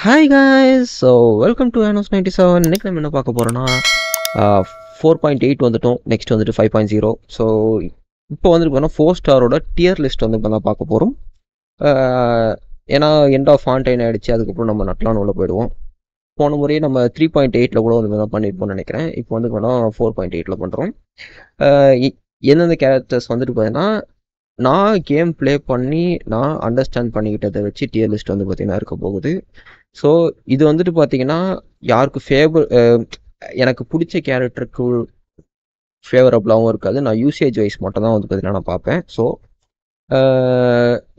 hi guys so welcome to அனோஸ் ninety seven இன்றைக்கி நம்ம என்ன பார்க்க போகிறோன்னா ஃபோர் பாயிண்ட் எயிட் வந்துட்டோம் நெக்ஸ்ட் வந்துட்டு ஃபைவ் பாயிண்ட் ஜீரோ ஸோ இப்போ வந்துட்டு பார்த்தோன்னா ஃபோர் ஸ்டாரோட டியர் லிஸ்ட் வந்து இப்போ தான் பார்க்க போகிறோம் ஏன்னா எண்ட் ஆஃப் ஆன்டைன் ஆகிடுச்சு அதுக்கப்புறம் நம்ம நட்லான்னு உள்ள போயிடுவோம் போன முறையே நம்ம த்ரீ பாயிண்ட் எயிட்டில் கூட வந்து தான் பண்ணியிருப்போம்னு நினைக்கிறேன் இப்போ வந்து பார்த்தோம்னா ஃபோர் பாயிண்ட் எயிட்டில் பண்ணுறோம் எந்தெந்த கேரக்டர்ஸ் வந்துட்டு பார்த்தீங்கன்னா நான் கேம் ப்ளே பண்ணி நான் அண்டர்ஸ்டாண்ட் பண்ணிக்கிட்டதை வச்சு டியர் லிஸ்ட் வந்து பார்த்திங்கன்னா இருக்க போகுது ஸோ இது வந்துட்டு பார்த்தீங்கன்னா யாருக்கு ஃபேவர் எனக்கு பிடிச்ச கேரக்டருக்கு ஃபேவரபுளாகவும் இருக்காது நான் யூசேஜ் வைஸ் மட்டும் தான் வந்து பார்த்தீங்கன்னா நான் பார்ப்பேன் ஸோ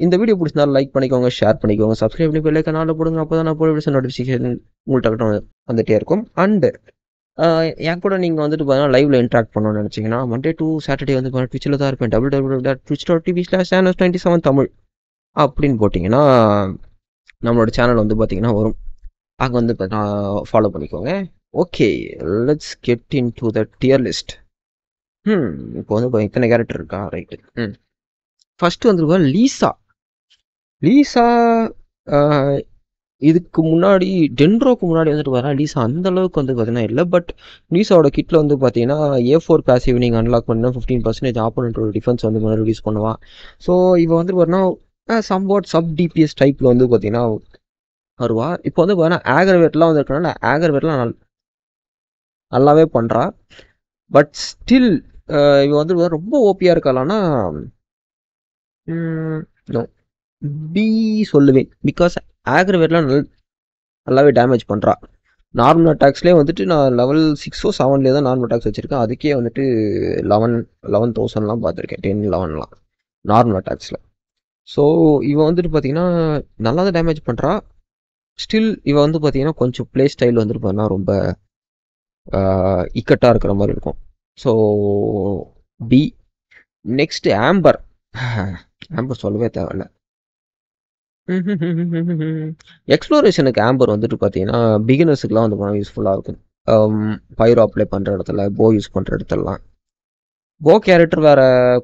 இந்த வீடியோ பிடிச்சிருந்தாலும் லைக் பண்ணிக்கோங்க ஷேர் பண்ணிக்கோங்க சப்ஸ்கிரைப் பண்ணி பெல்லைக்கனால போடுங்க அப்போ தான் நான் போய் நோட்டிஃபிகேஷன் உங்கள்கிட்ட வந்துகிட்டே இருக்கும் அண்டு என் கூட நீங்கள் வந்துட்டு பார்த்தீங்கன்னா லைவ்ல இன்ட்ராக்ட் பண்ணணும்னு நினச்சிங்கன்னா மண்டே டூ சாட்டர்டே வந்து பார்த்தீங்கன்னா ட்விச்சில் தான் இருப்பேன் double double dot Twitch dot TV slash channel twenty seven Tamil அப்படின்னு போட்டிங்கன்னா நம்மளோட சேனல் வந்து பார்த்தீங்கன்னா வரும் அங்கே வந்து ஃபாலோ பண்ணிக்கோங்க okay let's get into the tier list ம் இப்போ வந்து இத்தனை கேரக்டர் இருக்கா ரைட்டு ம் ஃபஸ்ட்டு வந்துருக்கோம் லீசா லீசா இதுக்கு முன்னாடி டென்ட்ரோக்கு முன்னாடி வந்துட்டு பார்த்தா லீசா அந்த அளவுக்கு வந்து பார்த்தீங்கன்னா இல்லை பட் லீசாவோட கிட்டில் வந்து பார்த்தீங்கன்னா ஏ ஃபோர் பேசிவ் நீங்கள் அன்லாக் பண்ணால் ஃபிஃப்டீன் பர்சன்டேஜ் ஒரு டிஃபென்ஸ் வந்து முன்னாடி ரிலீஸ் பண்ணுவான் ஸோ இவ வந்துட்டு பார்த்தீங்கன்னா சம்வாட் சப் டிபிஎஸ் டைப்பில் வந்து பார்த்தீங்கன்னா வருவா இப்போ வந்து பார்த்தீங்கன்னா ஆகர்வேட்லாம் வந்து இருக்கனால ஆகர்வேட்லாம் நல் நல்லாவே பண்ணுறா பட் ஸ்டில் இவ வந்து ரொம்ப ஓபியாக இருக்கலாம்னா பி சொல்லுவேன் பிகாஸ் ஆக்ரிவேட்லாம் நல் நல்லாவே டேமேஜ் பண்ணுறா நார்மல் அட்டாக்ஸ்லேயே வந்துட்டு நான் லெவல் சிக்ஸோ செவன்லேயே தான் நார்மல் அட்டாக்ஸ் வச்சுருக்கேன் அதுக்கே வந்துட்டு லெவன் லெவன் தௌசண்ட்லாம் பார்த்துருக்கேன் டென் லெவன்லாம் நார்மல் அட்டாக்ஸில் ஸோ இவன் வந்துட்டு பார்த்தீங்கன்னா நல்லா தான் டேமேஜ் பண்ணுறா ஸ்டில் இவன் வந்து பார்த்தீங்கன்னா கொஞ்சம் ப்ளே ஸ்டைல் வந்துட்டு பார்த்தீங்கன்னா ரொம்ப இக்கட்டாக இருக்கிற மாதிரி இருக்கும் so B next Amber Amber சொல்லவே தேவையில்லை எக்ஸ்ப்ளோரேஷனுக்கு ஆம்பர் வந்துட்டு பார்த்தீங்கன்னா பிகினர்ஸுக்குலாம் வந்து போனால் யூஸ்ஃபுல்லாக இருக்கும் பயிர் அப்ளை பண்ணுற இடத்துல போ யூஸ் பண்ணுற இடத்துலலாம் போ கேரக்டர் வேற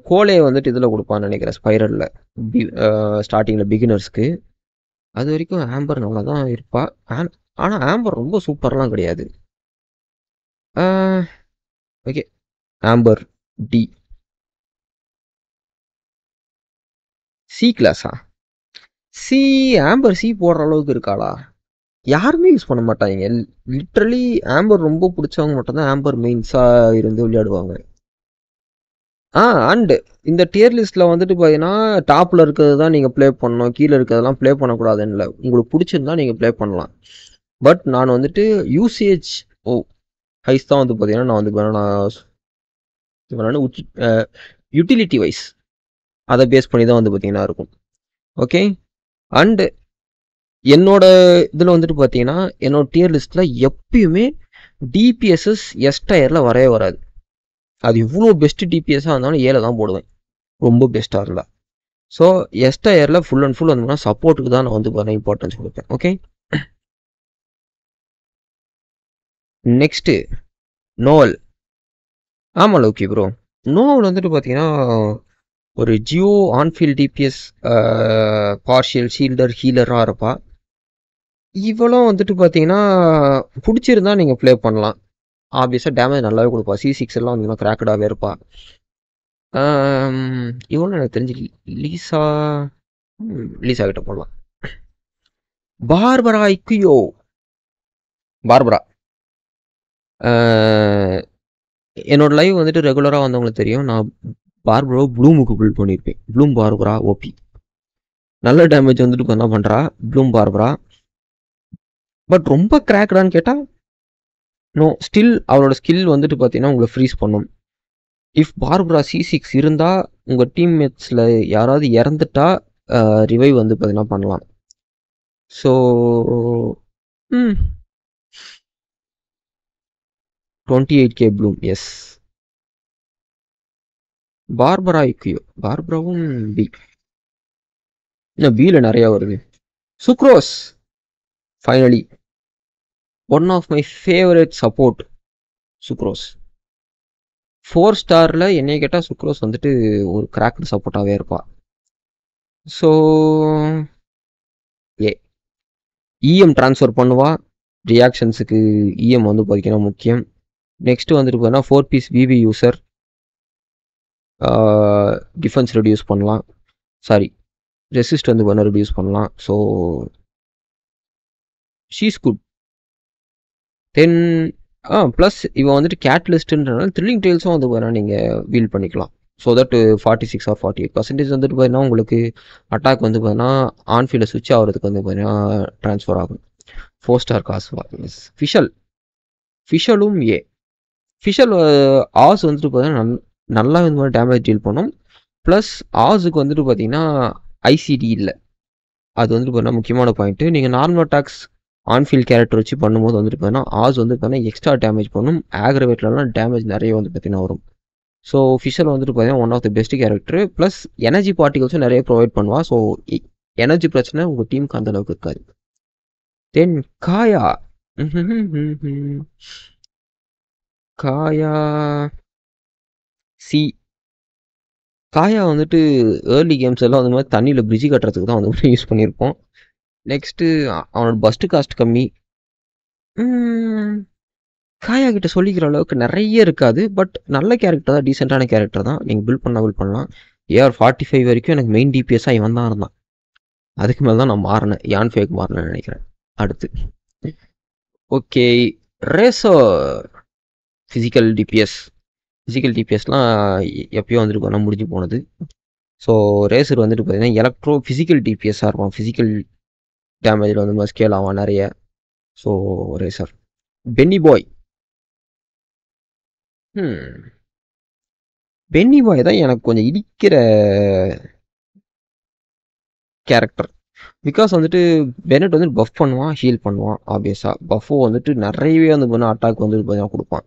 கோலையை வந்துட்டு இதில் கொடுப்பான்னு நினைக்கிறேன் ஸ்பைரலில் ஸ்டார்டிங்கில் பிகினர்ஸ்க்கு அது வரைக்கும் ஆம்பர் நல்லா தான் இருப்பா ஆனால் ஆம்பர் ரொம்ப சூப்பர்லாம் கிடையாது ஓகே ஆம்பர் டி சி கிளாஸா சி ஆம்பர் சி போடுற அளவுக்கு இருக்காளா யாருமே யூஸ் பண்ண மாட்டாங்க லிட்ரலி ஆம்பர் ரொம்ப பிடிச்சவங்க மட்டும்தான் ஆம்பர் மெயின்ஸாக இருந்து விளையாடுவாங்க ஆ அண்டு இந்த டியர் லிஸ்ட்டில் வந்துட்டு பார்த்தீங்கன்னா டாப்பில் இருக்கிறது தான் நீங்கள் ப்ளே பண்ணணும் கீழே இருக்கிறதெல்லாம் ப்ளே பண்ணக்கூடாதுன்னு இல்லை உங்களுக்கு பிடிச்சிருந்தா நீங்கள் ப்ளே பண்ணலாம் பட் நான் வந்துட்டு யூசிஹெச் ஓ ஹைஸ் தான் வந்து பார்த்தீங்கன்னா நான் வந்து நான் யூட்டிலிட்டி வைஸ் அதை பேஸ் பண்ணி தான் வந்து பார்த்தீங்கன்னா இருக்கும் ஓகே அண்டு என்னோட இதில் வந்துட்டு பார்த்தீங்கன்னா என்னோட டியர் லிஸ்ட்டில் எப்பயுமே டிபிஎஸ்எஸ் எஸ் டயரில் வரவே வராது அது இவ்வளோ பெஸ்ட்டு டிபிஎஸ்ஸாக இருந்தாலும் ஏழை தான் போடுவேன் ரொம்ப பெஸ்ட்டாக இருந்தால் ஸோ எஸ் டயரில் ஃபுல் அண்ட் ஃபுல் வந்து சப்போர்ட்டுக்கு தான் நான் வந்து பார்த்தீங்கன்னா இம்பார்ட்டன்ஸ் கொடுப்பேன் ஓகே நெக்ஸ்ட்டு நோவல் ஆமாம் லோக்கி ப்ரோ நோவல் வந்துட்டு பார்த்தீங்கன்னா ஒரு Geo on field DPS partial shielder ஹீலராக இருப்பாள் இவளும் வந்துட்டு பார்த்தீங்கன்னா பிடிச்சிருந்தா நீங்கள் ப்ளே பண்ணலாம் ஆப்வியஸாக டேமேஜ் நல்லாவே கொடுப்பா சி சிக்ஸ் எல்லாம் வந்து கிராக்கடாகவே இருப்பா இவனும் எனக்கு தெரிஞ்சு லீசா லீசா கிட்ட போடலாம் பார்பரா இக்குயோ பார்பரா என்னோட லைவ் வந்துட்டு ரெகுலராக வந்தவங்களுக்கு தெரியும் நான் பார்பரோ ப்ளூமுக்கு பில்ட் பண்ணியிருப்பேன் ப்ளூம் பார்பரா ஓபி நல்ல டேமேஜ் வந்துட்டு இப்போ என்ன பண்ணுறா ப்ளூம் பார்பரா பட் ரொம்ப கிராக்டான்னு கேட்டால் நோ ஸ்டில் அவரோட ஸ்கில் வந்துட்டு பார்த்தீங்கன்னா உங்களை ஃப்ரீஸ் பண்ணும் இஃப் பார்பரா சி சிக்ஸ் இருந்தால் உங்கள் டீம்மேட்ஸில் யாராவது இறந்துட்டா ரிவைவ் வந்து பார்த்தீங்கன்னா பண்ணலாம் so twenty eight K bloom S Barbara இக்கியோ பார்பராவும் பி இன்னும் பியில் நிறையா வருது Sucrose finally one of my favourite support Sucrose four ஸ்டாரில் என்னை கேட்டால் சுக்ரோஸ் வந்துட்டு ஒரு கிராக்டு சப்போர்ட்டாகவே இருப்பா ஸோ ஏ இஎம் ட்ரான்ஸ்ஃபர் பண்ணுவா ரியாக்ஷன்ஸுக்கு இஎம் e வந்து பார்த்திங்கன்னா முக்கியம் நெக்ஸ்ட்டு வந்துட்டு பார்த்தீங்கன்னா four piece VV user defence reduce பண்ணலாம் சாரி ரெசிஸ்ட் வந்து பண்ண ரெடியூஸ் பண்ணலாம் so she's good then ah plus இவன் வந்துட்டு கேட்லிஸ்ட்டுன்றனால த்ரில்லிங் டெயில்ஸும் வந்து வேணால் நீங்கள் வீல் பண்ணிக்கலாம் so that forty six or forty eight percentage வந்துட்டு பார்த்தீங்கன்னா உங்களுக்கு அட்டாக் வந்து ஆன் ஆன்ஃபீல்டை சுவிட்ச் ஆகிறதுக்கு வந்து பார்த்தீங்கன்னா ட்ரான்ஸ்ஃபர் ஆகும் ஃபோர் ஸ்டார் காசு ஃபிஷல் ஃபிஷலும் ஏ ஃபிஷல் ஆஸ் வந்துட்டு பார்த்தீங்கன்னா நல்லா இந்த மாதிரி டேமேஜ் டீல் பண்ணும் ப்ளஸ் ஆஸுக்கு வந்துட்டு பார்த்தீங்கன்னா ஐசிடி இல்லை அது வந்துட்டு பார்த்தீங்கன்னா முக்கியமான பாயிண்ட்டு நீங்கள் நார்மல் அட்டாக்ஸ் ஆன்ஃபீல்ட் கேரக்டர் வச்சு பண்ணும்போது வந்துட்டு பார்த்தீங்கன்னா ஆஸ் வந்து பார்த்தீங்கன்னா எக்ஸ்ட்ரா டேமேஜ் பண்ணும் ஆக்ரவேட்லலாம் டேமேஜ் நிறைய வந்து பார்த்தீங்கன்னா வரும் ஸோ ஃபிஷர் வந்துட்டு பார்த்தீங்கன்னா one of the best character plus energy பார்ட்டிகல்ஸும் நிறைய ப்ரொவைட் பண்ணுவா ஸோ எனர்ஜி e- பிரச்சனை உங்கள் டீமுக்கு அந்த அளவுக்கு இருக்காது தென் காயா காயா சி காயா வந்துட்டு ஏர்லி கேம்ஸ் எல்லாம் அந்த மாதிரி தண்ணியில் பிரிட்ஜி கட்டுறதுக்கு தான் வந்து யூஸ் பண்ணியிருப்போம் நெக்ஸ்ட்டு அவனோட பஸ்ட்டு காஸ்ட் கம்மி காயா கிட்ட சொல்லிக்கிற அளவுக்கு நிறைய இருக்காது பட் நல்ல கேரக்டர் தான் டீசெண்டான கேரக்டர் தான் நீங்கள் பில்ட் பண்ணால் பில்ட் பண்ணலாம் ஏஆர் ஃபார்ட்டி ஃபைவ் வரைக்கும் எனக்கு மெயின் டிபிஎஸ்ஸாக இவன் தான் இருந்தான் அதுக்கு மேலே தான் நான் மாறினேன் யான் ஃபேக் மாறினேன்னு நினைக்கிறேன் அடுத்து okay Razor physical DPS physical டிபிஎஸ்லாம் எப்பயோ வந்துட்டு பண்ண முடிஞ்சு போனது ஸோ ரேசர் வந்துட்டு பார்த்தீங்கன்னா எலக்ட்ரோ ஃபிசிக்கல் டிபிஎஸ்ஸாக இருக்கும் ஃபிசிக்கல் டேமேஜில் வந்து ஸ்கேல் ஆகும் நிறைய so Razor Benny boy Benny boy தான் எனக்கு கொஞ்சம் இடிக்கிற கேரக்டர் பிகாஸ் வந்துட்டு பெனட் வந்துட்டு பஃப் பண்ணுவான் ஹீல் பண்ணுவான் ஆப்வியஸாக பஃபோ வந்துட்டு நிறையவே வந்து பார்த்தீங்கன்னா அட்டாக் வந்துட்டு பார்த்தீங்கன்னா கொடுப்பான்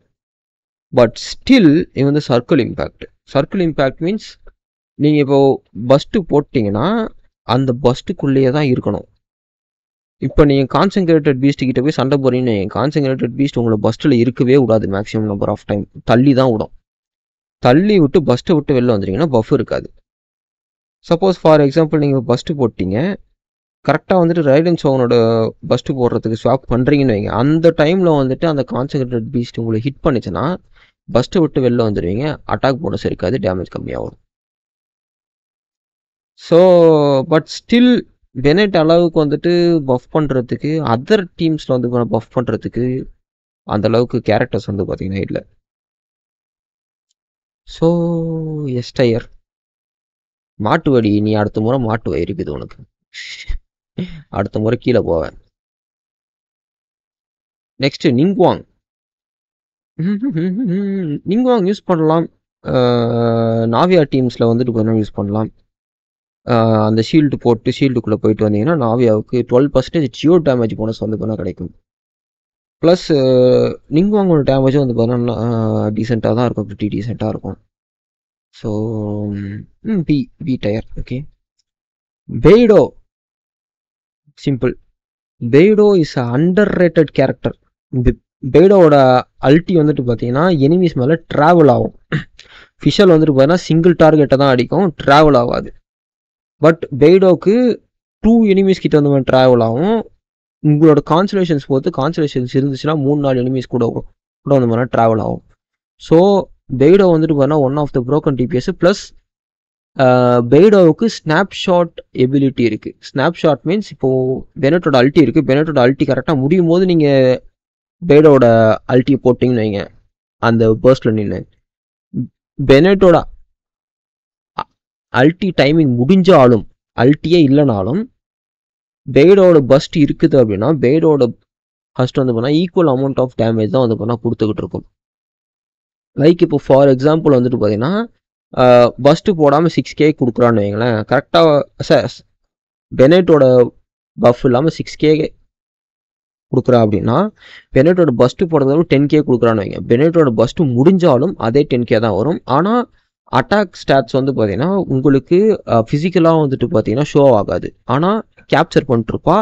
பட் ஸ்டில் இது வந்து circle impact circle impact means நீங்கள் இப்போது பஸ்ட்டு போட்டிங்கன்னா அந்த பஸ்ட்டுக்குள்ளேயே தான் இருக்கணும் இப்போ நீங்கள் கான்சன்ட்ரேட்டட் பீஸ்ட் கிட்ட போய் சண்டை போகிறீங்கன்னு கான்சன்ட்ரேட்டட் பீஸ்ட் உங்களை பஸ்ட்டில் இருக்கவே விடாது மேக்ஸிமம் நம்பர் ஆஃப் டைம் தள்ளி தான் விடும் தள்ளி விட்டு பஸ்ட்டை விட்டு வெளில வந்துட்டீங்கன்னா பஃப் இருக்காது சப்போஸ் ஃபார் எக்ஸாம்பிள் நீங்கள் பஸ்ட்டு போட்டிங்க கரெக்டாக வந்துட்டு ரைடன் சோவனோட பஸ்ட்டு போடுறதுக்கு ஸ்வாப் பண்ணுறீங்கன்னு வைங்க அந்த டைமில் வந்துட்டு அந்த கான்சன்ட்ரேட்டட் பீஸ்ட் உங்களை ஹிட் பண்ணிச்சுன்னா பஸ்ட்டு விட்டு வெளில வந்துடுவீங்க அட்டாக் போனஸ் இருக்காது டேமேஜ் கம்மியாகும் ஸோ பட் ஸ்டில் பெனட் அளவுக்கு வந்துட்டு பஃப் பண்ணுறதுக்கு அதர் டீம்ஸில் வந்து பஃப் பண்ணுறதுக்கு அந்த அளவுக்கு கேரக்டர்ஸ் வந்து பார்த்திங்கன்னா இல்லை ஸோ எஸ்டயர் மாட்டு வடி நீ அடுத்த முறை மாட்டு வயிறு இருக்குது உனக்கு அடுத்த முறை கீழே போவேன் நெக்ஸ்ட்டு நிங்குவாங் நீங்களும் யூஸ் பண்ணலாம் நாவியா டீம்ஸில் வந்துட்டு கொஞ்சம் யூஸ் பண்ணலாம் அந்த ஷீல்டு போட்டு ஷீல்டுக்குள்ளே போயிட்டு வந்தீங்கன்னா நாவியாவுக்கு twelve percentage Geo damage bonus வந்து பண்ணால் கிடைக்கும் ப்ளஸ் நீங்கள் உங்களோட டேமேஜும் வந்து பார்த்தீங்கன்னா டீசெண்டாக தான் இருக்கும் பிடி டீசெண்டாக இருக்கும் so B B tier okay Beidou simple Beidou is a underrated character பெய்டோவோட அல்டி வந்துட்டு பார்த்தீங்கன்னா எனிமிஸ் மேலே ட்ராவல் ஆகும் ஃபிஷல் வந்துட்டு பார்த்தீங்கன்னா சிங்கிள் டார்கெட்டை தான் அடிக்கும் ட்ராவல் ஆகாது பட் பெய்டோக்கு டூ எனிமிஸ் கிட்ட வந்து ட்ராவல் ஆகும் உங்களோட கான்சலேஷன்ஸ் பொறுத்து கான்சுலேஷன்ஸ் இருந்துச்சுன்னா மூணு நாலு எனிமிஸ் கூட கூட வந்து மாதிரி ட்ராவல் ஆகும் ஸோ பெய்டோ வந்துட்டு பார்த்தீங்கன்னா one of the broken DPS plus பெய்டோவுக்கு ஸ்னாப்ஷாட் எபிலிட்டி இருக்குது ஸ்னாப்ஷாட் மீன்ஸ் இப்போது பெனட்டோட அல்ட்டி இருக்குது பெனட்டோட அல்ட்டி கரெக்டாக முடியும் போது நீங்கள் பேடோட அல்டி போட்டிங்கன்னு வைங்க அந்த பேர்ஸ்டில் நின்று பெனட்டோட அல்டி டைமிங் முடிஞ்சாலும் அல்டியே இல்லைனாலும் பேடோட பஸ்ட் இருக்குது அப்படின்னா பேடோட ஃபஸ்ட் வந்து போனால் ஈக்குவல் அமௌண்ட் ஆஃப் டேமேஜ் தான் வந்து போனால் கொடுத்துக்கிட்டு இருக்கும் லைக் இப்போ ஃபார் எக்ஸாம்பிள் வந்துட்டு பார்த்தீங்கன்னா பஸ்ட்டு போடாமல் சிக்ஸ் கே கொடுக்குறான்னு வைங்களேன் கரெக்டாக பெனேட்டோட பஃப் இல்லாமல் சிக்ஸ் கே கொடுக்குறா அப்படின்னா பெனட்டோட பஸ்ட்டு போடுறதாலும் டென் கே கொடுக்குறான்னு வைங்க பெனட்டோட பஸ்ட்டு முடிஞ்சாலும் அதே டென் கே தான் வரும் ஆனால் அட்டாக் ஸ்டாட்ஸ் வந்து பார்த்தீங்கன்னா உங்களுக்கு ஃபிசிக்கலாக வந்துட்டு பார்த்தீங்கன்னா ஷோ ஆகாது ஆனால் கேப்சர் பண்ணிட்டுருப்பா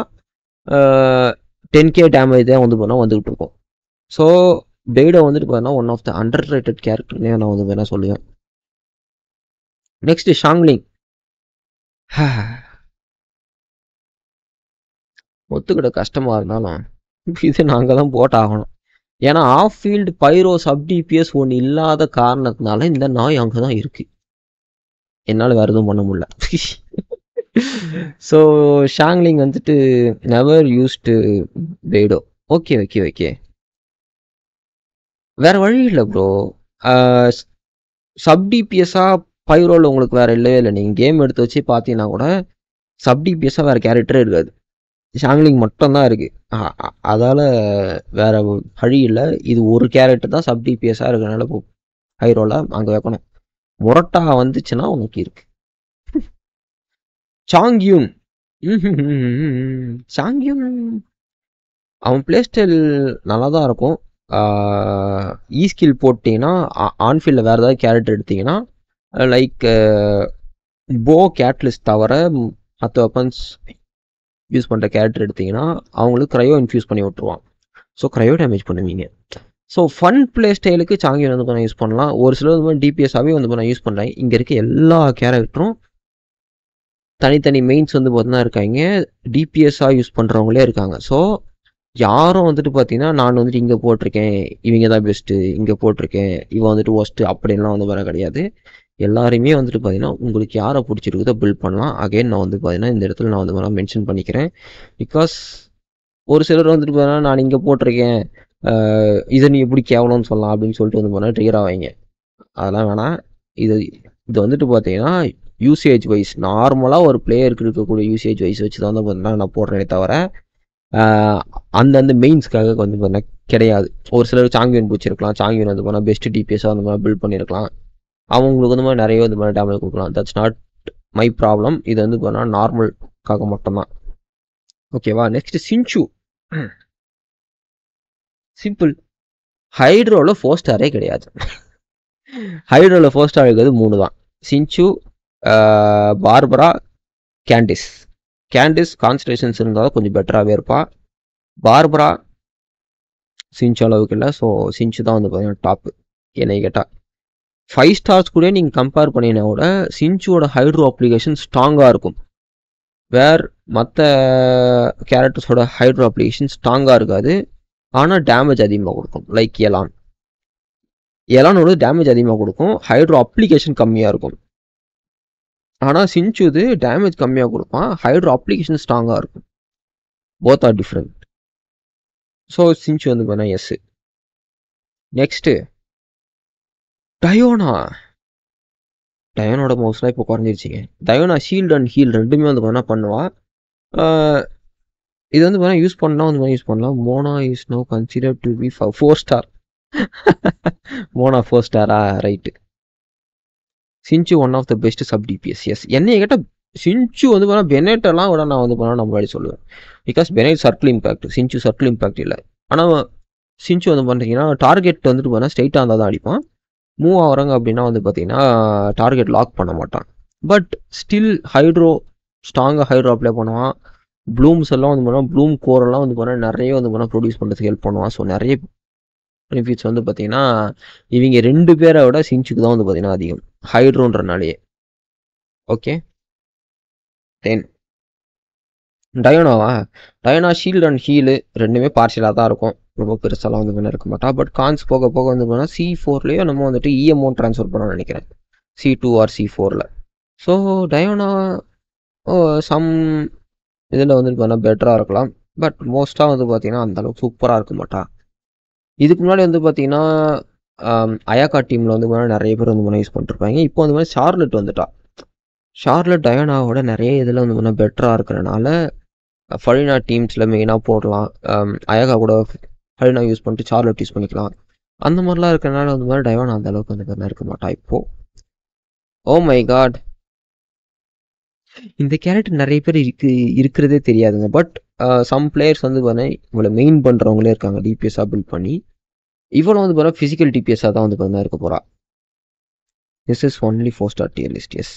டென் கே டேமேஜ் தான் வந்து போனால் வந்துகிட்டு இருக்கும் ஸோ பெய்டை வந்துட்டு பார்த்தீங்கன்னா one of the underrated கேரக்டர்னே நான் வந்து வேணால் சொல்லுவேன் நெக்ஸ்ட் ஷாங்லிங் ஒத்துக்கிட கஷ்டமாக இருந்தாலும் இது நாங்கள் தான் போட்டாகணும் ஏன்னா ஆஃப் ஃபீல்டு பைரோ சப்டிபிஎஸ் ஒன்று இல்லாத காரணத்தினால இந்த நாய் அங்கே தான் இருக்குது என்னால் வேறு எதுவும் பண்ண முடியல ஸோ ஷாங்லிங் வந்துட்டு நெவர் யூஸ்டு பேடோ ஓகே ஓகே ஓகே வேறு வழி இல்லை ப்ரோ சப்டிபிஎஸ்ஸாக பைரோவில் உங்களுக்கு வேறு இல்லவே இல்லை நீங்கள் கேம் எடுத்து வச்சு பார்த்தீங்கன்னா கூட சப்டிபிஎஸ்ஸாக வேறு கேரக்டரே இருக்காது ஷாங்லிங் மட்டும்தான் இருக்குது அதால் வேறு வழி இல்லை இது ஒரு கேரக்டர் தான் சப் டிபிஎஸ்ஸாக இருக்கிறனால போ ஹைரோவில் அங்கே வைக்கணும் முரட்டா வந்துச்சுன்னா உனக்கு இருக்கு சாங்யூன் சாங்யூன் அவன் பிளே ஸ்டைல் நல்லா தான் இருக்கும் இ ஸ்கில் e போட்டிங்கன்னா ஆன்ஃபீல்டில் வேறு ஏதாவது கேரக்டர் எடுத்தீங்கன்னா லைக் போ கேட்லிஸ்ட் தவிர மற்ற வெப்பன்ஸ் யூஸ் பண்ணுற கேரக்டர் எடுத்திங்கன்னா அவங்களுக்கு க்ரையோ இன்ஃபியூஸ் பண்ணி விட்டுருவான் ஸோ க்ரையோ டேமேஜ் பண்ணுவீங்க ஸோ ஃபன் பிளே ஸ்டைலுக்கு சாங்கியன் வந்து நான் யூஸ் பண்ணலாம் ஒரு சிலர் வந்து டிபிஎஸ்ஸாகவே வந்து நான் யூஸ் பண்ணுறேன் இங்கே இருக்க எல்லா கேரக்டரும் தனித்தனி மெயின்ஸ் வந்து பார்த்தீங்கன்னா இருக்காங்க டிபிஎஸ்ஸாக யூஸ் பண்ணுறவங்களே இருக்காங்க ஸோ யாரும் வந்துட்டு பார்த்தீங்கன்னா நான் வந்துட்டு இங்கே போட்டிருக்கேன் இவங்க தான் பெஸ்ட்டு இங்கே போட்டிருக்கேன் இவன் வந்துட்டு ஒஸ்ட்டு அப்படின்லாம் வந்து வர கிடையாது எல்லாருமே வந்துட்டு பார்த்தீங்கன்னா உங்களுக்கு யாரை பிடிச்சிருக்குதோ பில்ட் பண்ணலாம் அகைன் நான் வந்து பார்த்தீங்கன்னா இந்த இடத்துல நான் வந்து மென்ஷன் பண்ணிக்கிறேன் பிகாஸ் ஒரு சிலர் வந்துட்டு பார்த்தீங்கன்னா நான் இங்கே போட்டிருக்கேன் இதை நீ எப்படி கேவலம்னு சொல்லலாம் அப்படின்னு சொல்லிட்டு வந்து பார்த்தீங்கன்னா ட்ரிகர் ஆவாங்க அதெல்லாம் வேணாம் இது இது வந்துட்டு பார்த்தீங்கன்னா யூசேஜ் வைஸ் நார்மலாக ஒரு பிளேயருக்கு இருக்கக்கூடிய யூசேஜ் வைஸ் வச்சு தான் வந்து பார்த்தீங்கன்னா நான் போடுறேனே தவிர அந்தந்த மெயின்ஸ்க்காக வந்து பார்த்தீங்கன்னா கிடையாது ஒரு சிலர் சாங்கியன் பிடிச்சிருக்கலாம் சாங்கியன் வந்து பார்த்தீங்கன்னா பெஸ்ட் டிபிஎஸாக வந்து பில்ட் பண்ணியிருக்கலாம் அவங்களுக்கு வந்து மாதிரி நிறைய மாதிரி டேமேஜ் கொடுக்கலாம் தட்ஸ் நாட் மை ப்ராப்ளம் இது வந்து பார்த்தீங்கன்னா நார்மல்காக மட்டும்தான் ஓகேவா நெக்ஸ்ட் சிஞ்சு சிம்பிள் ஹைட்ரோவில் ஃபோர் ஸ்டாரே கிடையாது ஹைட்ரோவில் ஃபோர் ஸ்டார் இருக்கிறது மூணு தான் Xingqiu Barbara Candace Candace concentrations இருந்தால் கொஞ்சம் பெட்டராகவே இருப்பா பார்பரா சிஞ்சு அளவுக்கு இல்லை ஸோ சிஞ்சு தான் வந்து பார்த்தீங்கன்னா டாப்பு என்னை கேட்டால் ஃபைவ் ஸ்டார்ஸ் கூட நீங்கள் கம்பேர் பண்ணினா கூட சின்ச்சுவோட ஹைட்ரோ அப்ளிகேஷன் ஸ்ட்ராங்காக இருக்கும் வேர் மற்ற கேரக்டர்ஸோட ஹைட்ரோ அப்ளிகேஷன் ஸ்ட்ராங்காக இருக்காது ஆனால் டேமேஜ் அதிகமாக கொடுக்கும் லைக் எலான் எலானோட டேமேஜ் அதிகமாக கொடுக்கும் ஹைட்ரோ அப்ளிகேஷன் கம்மியாக இருக்கும் ஆனால் சின்ச்சு இது டேமேஜ் கம்மியாக கொடுப்பான் ஹைட்ரோ அப்ளிகேஷன் ஸ்ட்ராங்காக இருக்கும் both are different so Xingqiu வந்து பார்த்தீங்கன்னா எஸ்ஸு நெக்ஸ்ட்டு டயோனா டயோனோட மவுஸ்லாம் இப்போ குறைஞ்சிருச்சிங்க டயோனா ஷீல்டு அண்ட் ஹீல் ரெண்டுமே வந்து பண்ணால் பண்ணுவாள் இது வந்து பார்த்தா யூஸ் பண்ணலாம் வந்து யூஸ் பண்ணலாம் Mona is no considered to be four star Mona four ஸ்டாரா right Xingqiu one of the best sub DPS S என்னைய கேட்டால் சிஞ்சு வந்து போனால் பெனேட்டெல்லாம் விட நான் வந்து போனால் நம்ம வழி சொல்லுவேன் because Bennett circle impact Xingqiu circle impact இல்லை ஆனால் சிஞ்சு வந்து பார்த்தீங்கன்னா டார்கெட் வந்துட்டு போனால் ஸ்ட்ரைட்டாக இருந்தால் தான் அடிப்பான் மூவ் ஆகிறாங்க அப்படின்னா வந்து பார்த்தீங்கன்னா டார்கெட் லாக் பண்ண மாட்டான் பட் ஸ்டில் ஹைட்ரோ ஸ்ட்ராங்காக ஹைட்ரோ அப்ளை பண்ணுவான் ப்ளூம்ஸ் எல்லாம் வந்து போனால் ப்ளூம் கோரெல்லாம் வந்து போனால் நிறைய வந்து போனால் ப்ரொடியூஸ் பண்ணுறதுக்கு ஹெல்ப் பண்ணுவான் ஸோ நிறைய பெனிஃபிட்ஸ் வந்து பார்த்தீங்கன்னா இவங்க ரெண்டு பேரை விட சிஞ்சுக்கு தான் வந்து பார்த்தீங்கன்னா அதிகம் ஹைட்ரோன்றனாலேயே ஓகே தென் டயோனாவா டயனா ஷீல்டு அண்ட் ஹீலு ரெண்டுமே பார்சலாக தான் இருக்கும் ரொம்ப பெருசாலாம் வந்து பண்ண இருக்க மாட்டா பட் கான்ஸ் போக போக வந்து போனால் சி ஃபோர்லேயோ நம்ம வந்துட்டு இஎம்ஓ e ட்ரான்ஸ்ஃபர் பண்ணணும்னு நினைக்கிறேன் சி டூ ஆர் சி ஃபோரில் ஸோ டயோனா சம் இதில் வந்துட்டு போனால் பெட்டராக இருக்கலாம் பட் மோஸ்ட்டாக வந்து பார்த்தீங்கன்னா அந்தளவுக்கு சூப்பராக இருக்க மாட்டா இதுக்கு முன்னாடி வந்து பார்த்திங்கன்னா அயாக்கா டீமில் வந்து போனால் நிறைய பேர் வந்து போனால் யூஸ் பண்ணிருப்பாங்க இப்போ வந்து போனால் ஷார்லெட் வந்துட்டா ஷார்லெட் டயோனாவோட நிறைய இதில் வந்து போனால் பெட்டராக இருக்கிறனால ஃபரினா டீம்ஸில் மெயினாக போடலாம் அயகா கூட ஃபரினா யூஸ் பண்ணிட்டு சார்லட் யூஸ் பண்ணிக்கலாம் அந்த மாதிரிலாம் இருக்கிறனால அந்த மாதிரி டைவான் அந்த அளவுக்கு வந்து இருக்க மாட்டா இப்போது ஓ oh மை காட் இந்த கேரக்டர் நிறைய பேர் இருக்கு இருக்கிறதே தெரியாதுங்க பட் சம் பிளேயர்ஸ் வந்து பார்த்தீங்கன்னா இவ்வளோ மெயின் பண்ணுறவங்களே இருக்காங்க டிபிஎஸ்ஸாக பில்ட் பண்ணி இவ்வளோ வந்து பார்த்தா ஃபிசிக்கல் டிபிஎஸ்ஸாக தான் வந்து பார்த்தீங்கன்னா இருக்க போகிறா this is only four star tier list S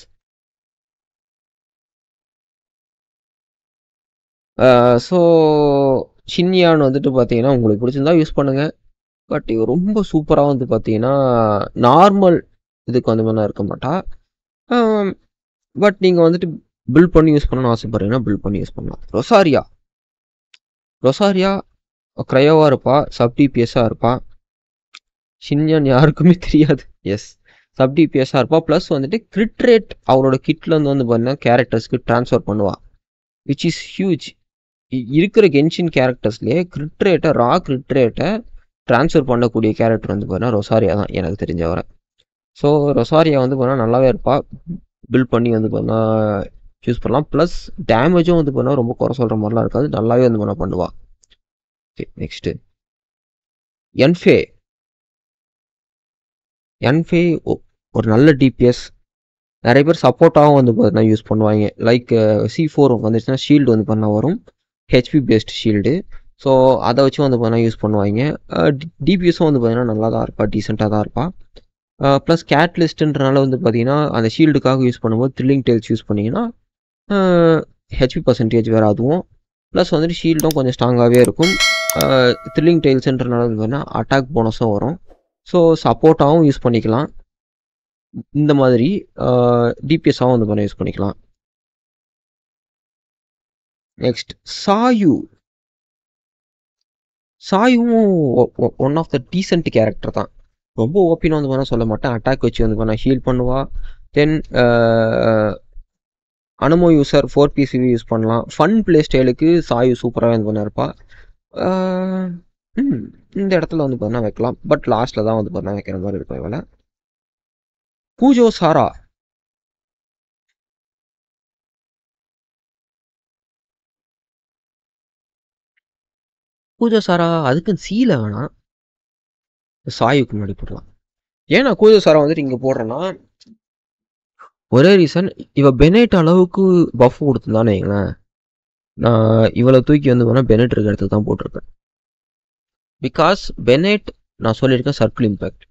so Xinyan வந்துட்டு பார்த்தீங்கன்னா உங்களுக்கு பிடிச்சிருந்தா யூஸ் பண்ணுங்கள் பட் இவர் ரொம்ப சூப்பராக வந்து பார்த்தீங்கன்னா நார்மல் இதுக்கு வந்து மாதிரி இருக்க மாட்டா பட் நீங்கள் வந்துட்டு பில் பண்ணி யூஸ் பண்ணணும்னு ஆசைப்படுறீங்கன்னா பில்ட் பண்ணி யூஸ் பண்ணலாம் ரொசாரியா ரொசாரியா க்ரையோவாக இருப்பா சப்டிபிஎஸ்ஸாக இருப்பா ஷின்யான் யாருக்குமே தெரியாது எஸ் சப்டிபிஎஸ்ஸாக இருப்பா ப்ளஸ் வந்துட்டு கிரிட்ரேட் அவரோட கிட்லேருந்து வந்து பார்த்தீங்கன்னா கேரக்டர்ஸ்க்கு ட்ரான்ஸ்ஃபர் பண்ணுவாள் விச் இஸ் ஹியூஜ் இருக்கிற கென்ஷின் கேரக்டர்ஸ்லேயே கிரிட்ரேட்டை ரா கிரிட்ரேட்டை ட்ரான்ஸ்ஃபர் பண்ணக்கூடிய கேரக்டர் வந்து பார்த்தீங்கன்னா ரொசாரியா தான் எனக்கு தெரிஞ்ச வர ஸோ ரொசாரியா வந்து போனால் நல்லாவே இருப்பாள் பில்ட் பண்ணி வந்து பார்த்தீங்கன்னா யூஸ் பண்ணலாம் ப்ளஸ் டேமேஜும் வந்து போனால் ரொம்ப குறை சொல்கிற மாதிரிலாம் இருக்காது நல்லாவே வந்து போனால் பண்ணுவாள் ஓகே நெக்ஸ்ட்டு என்ஃபே என்ஃபே ஒரு நல்ல டிபிஎஸ் நிறைய பேர் சப்போர்ட்டாகவும் வந்து பார்த்தீங்கன்னா யூஸ் பண்ணுவாங்க லைக் சி ஃபோர் வந்துச்சுன்னா ஷீல்டு வந்து பண்ணால் வரும் ஹெச்பி பேஸ்டு ஷீல்டு ஸோ அதை வச்சும் வந்து பார்த்தீங்கன்னா யூஸ் பண்ணுவாங்க டிபிஎஸும் வந்து பார்த்தீங்கன்னா நல்லா தான் இருப்பா டீசெண்டாக தான் இருப்பா ப்ளஸ் கேட்லிஸ்ட்டுன்றனால வந்து பார்த்தீங்கன்னா அந்த ஷீல்டுக்காக யூஸ் பண்ணும்போது த்ரில்லிங் டெல்ஸ் யூஸ் பண்ணிங்கன்னா ஹெச்பி பர்சன்டேஜ் வேறு அதுவும் ப்ளஸ் வந்துட்டு ஷீல்டும் கொஞ்சம் ஸ்ட்ராங்காகவே இருக்கும் த்ரில்லிங் டெய்ல்ஸ்ன்றனால வந்து பார்த்தீங்கன்னா அட்டாக் போனஸும் வரும் ஸோ சப்போர்ட்டாகவும் யூஸ் பண்ணிக்கலாம் இந்த மாதிரி டிபிஎஸ்ஸாகவும் வந்து பார்த்தீங்கன்னா யூஸ் பண்ணிக்கலாம் நெக்ஸ்ட் சாயு சாயுவும் one of the decent character தான் ரொம்ப ஓப்பின்னு வந்து போனால் சொல்ல மாட்டேன் அட்டாக் வச்சு வந்து போனால் ஹீல் பண்ணுவா தென் அனுமோ யூஸர் ஃபோர் பிசிவி யூஸ் பண்ணலாம் ஃபன் பிளே ஸ்டைலுக்கு சாயு சூப்பராக வந்து பண்ண இருப்பா uh, hmm, இந்த இடத்துல வந்து பார்த்தீங்கன்னா வைக்கலாம் பட் லாஸ்ட்டில் தான் வந்து பார்த்தீங்கன்னா வைக்கிற மாதிரி இருக்கும் இவ்வளோ பூஜோ சாரா கூஜா சாரா அதுக்கும் சீல வேணாம் சாயுக்கு முன்னாடி போடலாம் ஏன்னா கூஜா சாரா வந்துட்டு இங்கே போடுறேன்னா ஒரே ரீசன் இவ பெனேட் அளவுக்கு பஃப் கொடுத்துருந்தானே வைங்களேன் நான் இவளை தூக்கி வந்து போனால் பெனேட் இருக்கிற இடத்துக்கு தான் போட்டிருப்பேன் பிகாஸ் பெனேட் நான் சொல்லியிருக்கேன் சர்க்கிள் இம்பேக்ட்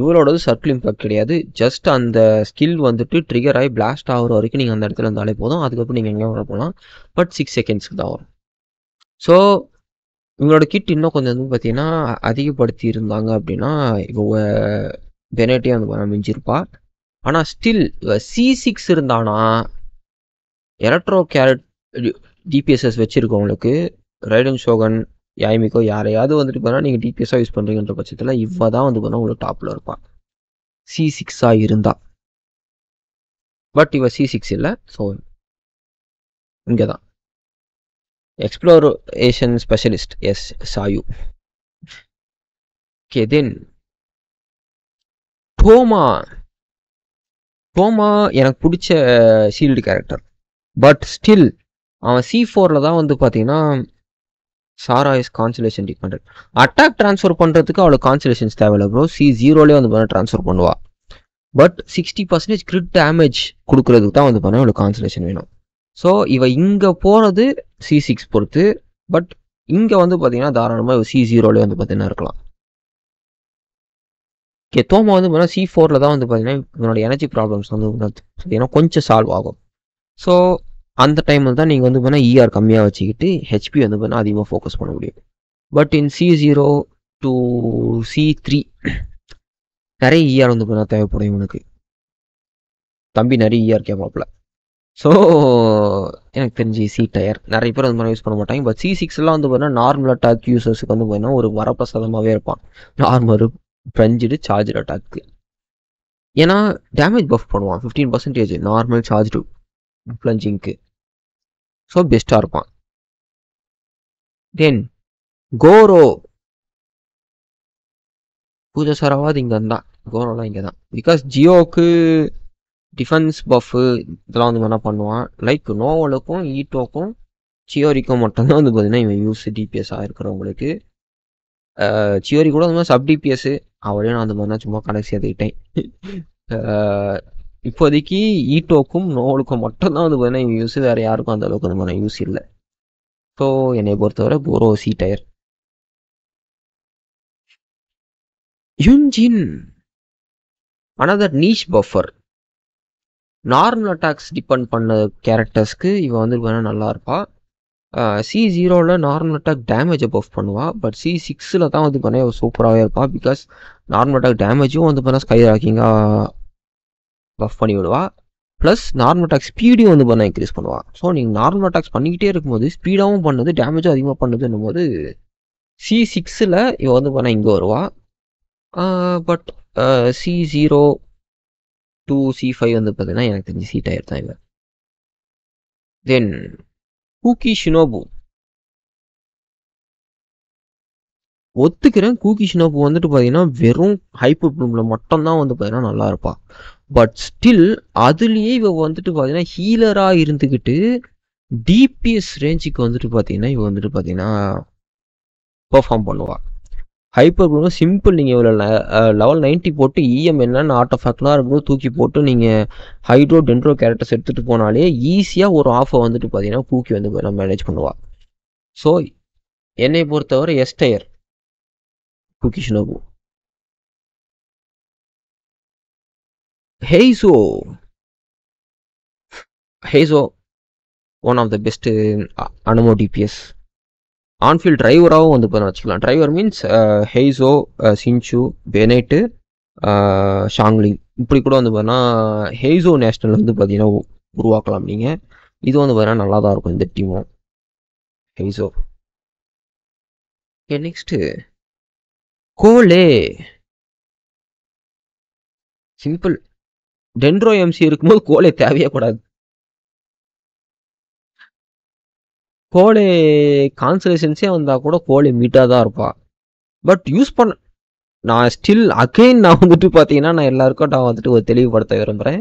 இவரோடது சர்க்கிள் இம்பேக்ட் கிடையாது ஜஸ்ட் அந்த ஸ்கில் வந்துட்டு ட்ரிகர் ஆகி பிளாஸ்ட் ஆகிற வரைக்கும் நீங்கள் அந்த இடத்துல இருந்தாலே போதும் அதுக்கப்புறம் நீங்கள் எங்கே போகலாம் பட் சிக்ஸ் செகண்ட்ஸ்க்கு தான் வரும் ஸோ இவங்களோட கிட் இன்னும் கொஞ்சம் வந்து பார்த்தீங்கன்னா அதிகப்படுத்தி இருந்தாங்க அப்படின்னா இப்போ பெனட்டியாக வந்து பண்ண மிஞ்சிருப்பா ஆனால் ஸ்டில் சி சிக்ஸ் இருந்தானா எலக்ட்ரோ கேரட் டிபிஎஸ்எஸ் வச்சுருக்கவங்களுக்கு ரைடன் ஷோகன் யாய்மிக்கோ யாரையாவது வந்துட்டு போனால் நீங்கள் டிபிஎஸ்ஸாக யூஸ் பண்ணுறீங்கன்ற பட்சத்தில் இவ்வளோ தான் வந்து போனால் உங்களுக்கு டாப்பில் இருப்பாள் சி சிக்ஸாக இருந்தா பட் இவ சி சிக்ஸ் இல்லை ஸோ இங்கே தான் exploration specialist yes saw you okay then டோமா Thoma எனக்கு பிடிச்ச ஷீல்டு கேரக்டர் பட் ஸ்டில் அவன் சி ஃபோரில் தான் வந்து பார்த்தீங்கன்னா Sara is constellation dependent attack transfer பண்ணுறதுக்கு அவளுக்கு கான்சுலேஷன்ஸ் தேவையில்லை ப்ரோ சி ஜீரோலேயே வந்து பண்ண ட்ரான்ஸ்ஃபர் பண்ணுவா but sixty percentage crit damage கொடுக்குறதுக்கு தான் வந்து பண்ண அவளுக்கு கான்சுலேஷன் வேணும் ஸோ இவ இங்கே போகிறது சி சிக்ஸ் பொறுத்து பட் இங்கே வந்து பார்த்தீங்கன்னா தாராளமாக சி ஜீரோலேயே வந்து பார்த்தீங்கன்னா இருக்கலாம் ஓகே தோமா வந்து பார்த்தீங்கன்னா சி ஃபோரில் தான் வந்து பார்த்தீங்கன்னா இவனோட எனர்ஜி ப்ராப்ளம்ஸ் வந்து பார்த்தீங்கன்னா கொஞ்சம் சால்வ் ஆகும் ஸோ அந்த டைமில் தான் நீங்கள் வந்து பார்த்தீங்கன்னா இஆர் e கம்மியாக வச்சுக்கிட்டு ஹெச்பி வந்து பார்த்தீங்கன்னா அதிகமாக ஃபோக்கஸ் பண்ண முடியும் but in C zero to C three நிறைய இஆர் e வந்து பார்த்தீங்கன்னா தேவைப்படும் இவனுக்கு தம்பி நிறைய இஆர் e கேட்பாப்பில் ஸோ எனக்கு தெரிஞ்சு சி டயர் நிறைய பேர் அது மாதிரி யூஸ் பண்ண மாட்டாங்க பட் சி சிக்ஸ்லாம் வந்து பார்த்தீங்கன்னா நார்மல் அட்டாக் யூசர்ஸுக்கு வந்து பார்த்தீங்கன்னா ஒரு வரப்பிரசாதமாகவே இருப்பான் நார்மல் ஃப்ரெஞ்சிடு சார்ஜர் அட்டாக்கு ஏன்னா டேமேஜ் பஃப் பண்ணுவான் ஃபிஃப்டீன் பர்சன்டேஜ் நார்மல் சார்ஜ் ஃப்ளஞ்சிங்க்கு ஸோ பெஸ்ட்டாக இருப்பான் தென் கோரோ பூஜா சாராவது இங்கே தான் கோரோலாம் இங்கே தான் பிகாஸ் ஜியோவுக்கு டிஃபென்ஸ் பஃப்பு இதெல்லாம் வந்து என்ன பண்ணுவான் லைக் நோவலுக்கும் ஈட்டோக்கும் சியோரிக்கும் மட்டும்தான் வந்து பார்த்தீங்கன்னா இவன் யூஸ் டிபிஎஸ்ஸாக இருக்கிறவங்களுக்கு சியோரி கூட வந்து சப் டிபிஎஸ்ஸு அவளையும் நான் அந்த மாதிரி சும்மா கடைசி ஏற்றுக்கிட்டேன் இப்போதைக்கு ஈட்டோக்கும் நோவலுக்கும் மட்டும்தான் வந்து பார்த்தீங்கன்னா இவன் யூஸ் வேறு யாருக்கும் அந்த அளவுக்கு வந்து யூஸ் இல்லை ஸோ என்னை பொறுத்தவரை போரோ C tier Yunjin another niche buffer normal attacks depend பண்ண கேரக்டர்ஸ்க்கு இவன் வந்து வேணால் நல்லா இருப்பாள் சி ஜீரோவில் நார்மல் அட்டாக் டேமேஜை பஃப் பண்ணுவாள் பட் சி சிக்ஸில் தான் வந்து பண்ண சூப்பராகவே இருப்பாள் பிகாஸ் நார்மல் அட்டாக் டேமேஜும் வந்து பண்ணால் ஸ்கை ராக்கிங்காக பஃப் பண்ணி விடுவாள் ப்ளஸ் நார்மல் அட்டாக் ஸ்பீடும் வந்து பண்ண இன்க்ரீஸ் பண்ணுவாள் ஸோ நீங்கள் நார்மல் அட்டாக்ஸ் பண்ணிக்கிட்டே இருக்கும்போது ஸ்பீடாகவும் பண்ணுது டேமேஜும் அதிகமாக பண்ணுதுன்னும் போது சி சிக்ஸில் இவன் வந்து பண்ணால் இங்கே வருவாள் but C zero to C five வந்து பார்த்தீங்கன்னா எனக்கு தெரிஞ்சு சி டயர் தான் இவர் தென் கூக்கி ஷினோபு ஒத்துக்கிறேன் கூக்கி ஷினோபு வந்துட்டு பார்த்தீங்கன்னா வெறும் ஹைப்பர் ப்ளூமில் மட்டும்தான் வந்து பார்த்தீங்கன்னா நல்லா இருப்பாள் பட் ஸ்டில் அதுலேயே இவ வந்துட்டு பார்த்தீங்கன்னா ஹீலராக இருந்துக்கிட்டு டிபிஎஸ் ரேஞ்சுக்கு வந்துட்டு பார்த்தீங்கன்னா இவ வந்துட்டு பார்த்தீங்கன்னா பெர்ஃபார்ம் பண்ணுவாள் ஹைப்பர் ப்ரோ சிம்பிள் நீங்கள் இவ்வளோ லெவல் நைன்ட்டி போட்டு இஎம் e என்னென்னு ஆட்டோ ஆஃபாக்ட்லாம் இருக்கும் தூக்கி போட்டு நீங்கள் ஹைட்ரோ டென்ட்ரோ கேரக்டர்ஸ் எடுத்துகிட்டு போனாலே ஈஸியாக ஒரு ஆஃபை வந்துட்டு பார்த்தீங்கன்னா தூக்கி வந்து நம்ம மேனேஜ் பண்ணுவாள் ஸோ என்னை பொறுத்தவரை S tier Shinobu Heizou Heizou one of the best Anemo DPS on field டிரைவராகவும் வந்து பார்த்தோம் வச்சுக்கலாம் driver means Heizou Xingqiu Bennett ஷாங்லி இப்படி கூட வந்து பார்த்தீங்கன்னா ஹெய்ஸோ நேஷனல் வந்து பார்த்தீங்கன்னா உருவாக்கலாம் நீங்கள் இது வந்து பார்த்தீங்கன்னா நல்லா தான் இருக்கும் இந்த டீமும் Heizou next Collei simple Dendro MC இருக்கும்போது கோலே தேவையே கூடாது கோழி கான்சலேஷன்ஸே வந்தால் கூட கோழி மீட்டாக தான் இருப்பா பட் யூஸ் பண்ண நான் ஸ்டில் அகெயின் நான் வந்துட்டு பார்த்தீங்கன்னா நான் எல்லாருக்கும் நான் வந்துட்டு ஒரு தெளிவுபடுத்த விரும்புகிறேன்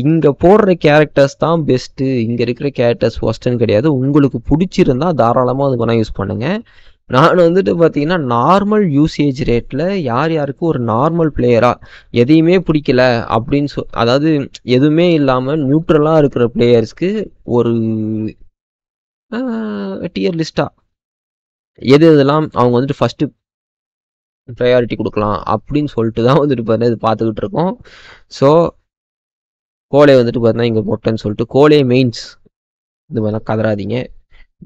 இங்கே போடுற கேரக்டர்ஸ் தான் பெஸ்ட்டு இங்கே இருக்கிற கேரக்டர்ஸ் ஒஸ்டன் கிடையாது உங்களுக்கு பிடிச்சிருந்தா தாராளமாக அது வேணால் யூஸ் பண்ணுங்கள் நான் வந்துட்டு பார்த்தீங்கன்னா நார்மல் யூசேஜ் ரேட்டில் யார் யாருக்கு ஒரு நார்மல் பிளேயராக எதையுமே பிடிக்கல அப்படின்னு சொ அதாவது எதுவுமே இல்லாமல் நியூட்ரலாக இருக்கிற பிளேயர்ஸ்க்கு ஒரு டியர் லிஸ்ட்டாக எது எதெல்லாம் அவங்க வந்துட்டு ஃபஸ்ட்டு ப்ரையாரிட்டி கொடுக்கலாம் அப்படின்னு சொல்லிட்டு தான் வந்துட்டு பார்த்தீங்கன்னா இது பார்த்துக்கிட்டு இருக்கோம் ஸோ கோழை வந்துட்டு பார்த்தீங்கன்னா இங்கே போட்டேன்னு சொல்லிட்டு கோலே மெயின்ஸ் இது மாதிரிலாம் கதறாதீங்க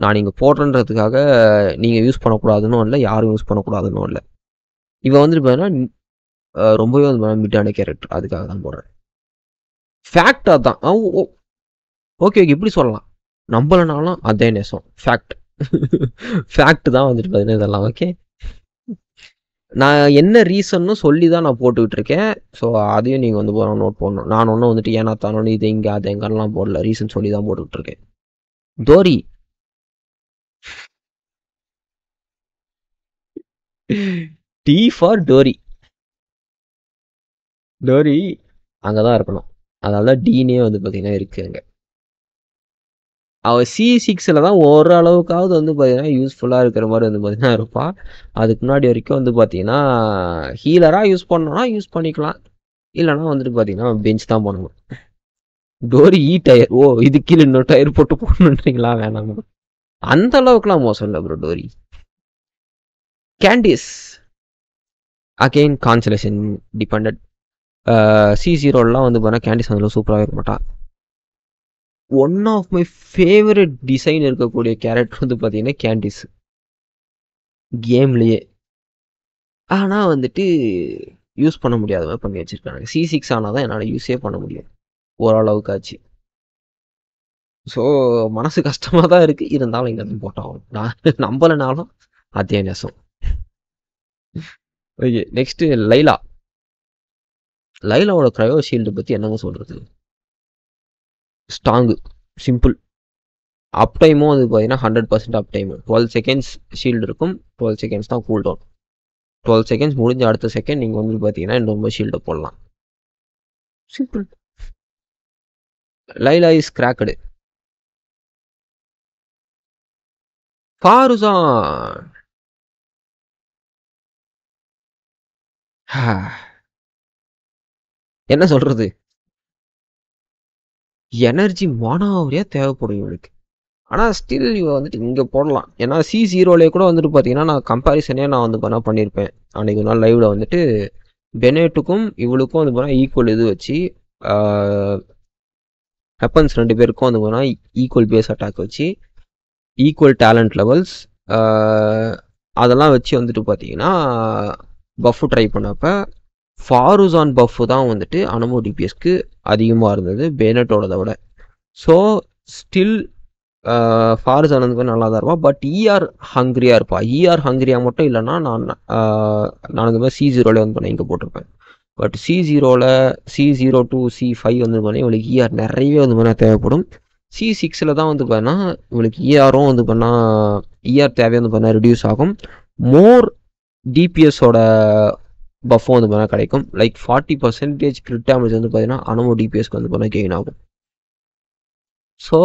நான் இங்கே போடுறன்றதுக்காக நீங்கள் யூஸ் பண்ணக்கூடாதுன்னு இல்லை யாரும் யூஸ் பண்ணக்கூடாதுன்னு இல்லை இவன் வந்துட்டு பார்த்தீங்கன்னா ரொம்பவே வந்து மிட்டான கேரக்டர் அதுக்காக தான் போடுறேன் ஃபேக்டாக தான் ஓகே ஓகே இப்படி சொல்லலாம் நம்பலனாலும் அதே நேசம் ஃபேக்ட் ஃபேக்ட் தான் வந்துட்டு பார்த்தீங்கன்னா இதெல்லாம் ஓகே நான் என்ன ரீசன்னு சொல்லி தான் நான் போட்டுக்கிட்டு இருக்கேன் ஸோ அதையும் நீங்கள் வந்து போகிற நோட் பண்ணணும் நான் ஒன்றும் வந்துட்டு ஏன்னா தானோ இது இங்கே அது எங்கெல்லாம் போடல ரீசன் சொல்லி தான் போட்டுக்கிட்டு இருக்கேன் Dori D for Dori Dori அங்கே தான் இருக்கணும் அதனால டீனே வந்து பார்த்தீங்கன்னா இருக்குது அங்கே அவள் சி சிக்ஸில் தான் ஓரளவுக்காவது வந்து பார்த்தீங்கன்னா யூஸ்ஃபுல்லாக இருக்கிற மாதிரி வந்து பார்த்தீங்கன்னா இருப்பாள் அதுக்கு முன்னாடி வரைக்கும் வந்து பார்த்தீங்கன்னா ஹீலராக யூஸ் பண்ணோன்னா யூஸ் பண்ணிக்கலாம் இல்லைனா வந்துட்டு பார்த்தீங்கன்னா பெஞ்ச் தான் பண்ணணும் டோரி இ டயர் ஓ இது கீழே இன்னொரு டயர் போட்டு போடணுன்றீங்களா வேணாம் அந்த அளவுக்குலாம் மோசம் இல்லை bro Dori Candace again constellation depend C ஜீரோலாம் வந்து பார்த்தீங்கன்னா கேண்டிஸ் அதில் சூப்பராக இருக்க மாட்டான் one of my favourite design இருக்கக்கூடிய கேரக்டர் வந்து பார்த்தீங்கன்னா கேண்டிஸ் கேம்லேயே ஆனால் வந்துட்டு யூஸ் பண்ண முடியாத மாதிரி பண்ணி வச்சுருக்காங்க சி சிக்ஸ் ஆனால் தான் என்னால் யூஸே பண்ண முடியும் ஓரளவுக்கு ஆச்சு ஸோ மனசு கஷ்டமாக தான் இருக்குது இருந்தாலும் இங்கே போட்டாகும் நான் நம்பலைனாலும் அதே நேசம் ஓகே நெக்ஸ்ட்டு லைலா லைலாவோட க்ரையோ ஷீல்டு பற்றி என்னங்க சொல்கிறது ஸ்ட்ராங்கு சிம்பிள் அப் டைமும் அது பார்த்தீங்கன்னா hundred percent uptime twelve seconds shield இருக்கும் டுவெல் செகண்ட்ஸ் தான் கூல் டவுன் டுவெல் செகண்ட்ஸ் முடிஞ்ச அடுத்த செகண்ட் நீங்கள் வந்து பார்த்தீங்கன்னா இன்னொரு ஷீல்டை போடலாம் சிம்பிள் லைலா இஸ் கிராக்கடு ஃபாருசா என்ன சொல்றது எனர்ஜி மானாவரியாக தேவைப்படும் இவளுக்கு ஆனால் ஸ்டில் இவ வந்துட்டு இங்கே போடலாம் ஏன்னா சி ஜீரோலேயே கூட வந்துட்டு பார்த்தீங்கன்னா நான் கம்பாரிசனே நான் வந்து பண்ணால் பண்ணியிருப்பேன் அன்றைக்கு ஒரு நாள் லைவில் வந்துட்டு பெனேட்டுக்கும் இவளுக்கும் வந்து போனால் ஈக்குவல் இது வச்சு வெப்பன்ஸ் ரெண்டு பேருக்கும் வந்து போனால் ஈக்குவல் பேஸ் அட்டாக் வச்சு ஈக்குவல் டேலண்ட் லெவல்ஸ் அதெல்லாம் வச்சு வந்துட்டு பார்த்தீங்கன்னா பஃப் ட்ரை பண்ணப்போ ஃபாரூசான் பஃப் தான் வந்துட்டு அனமோ டிபிஎஸ்க்கு அதிகமாக இருந்தது பேனட்டோடதை விட ஸோ ஸ்டில் ஃபாரூஸ் வந்து நல்லா தான் e இருப்பா பட் இஆர் ஹங்க்ரியாக இருப்பாள் இஆர் ஹங்க்ரியா மட்டும் இல்லைன்னா நான் நான் மாதிரி சி ஜீரோலே வந்து பண்ண இங்கே போட்டிருப்பேன் பட் சி ஜீரோவில் C zero to C five வந்து பண்ணி இவளுக்கு இஆர் e நிறையவே வந்து பண்ணால் தேவைப்படும் சி சிக்ஸில் தான் வந்து பண்ணால் இவளுக்கு இஆரும் e வந்து பண்ணால் இஆர் தேவையாக வந்து பண்ணால் ரிடியூஸ் ஆகும் மோர் டிபிஎஸோட பஃபோ வந்து பார்த்தீங்கன்னா கிடைக்கும் like forty percentage crit damage வந்து பார்த்தீங்கன்னா அனமோ டிபிஎஸ்க்கு வந்து போனால் கெயின் ஆகும் ஸோ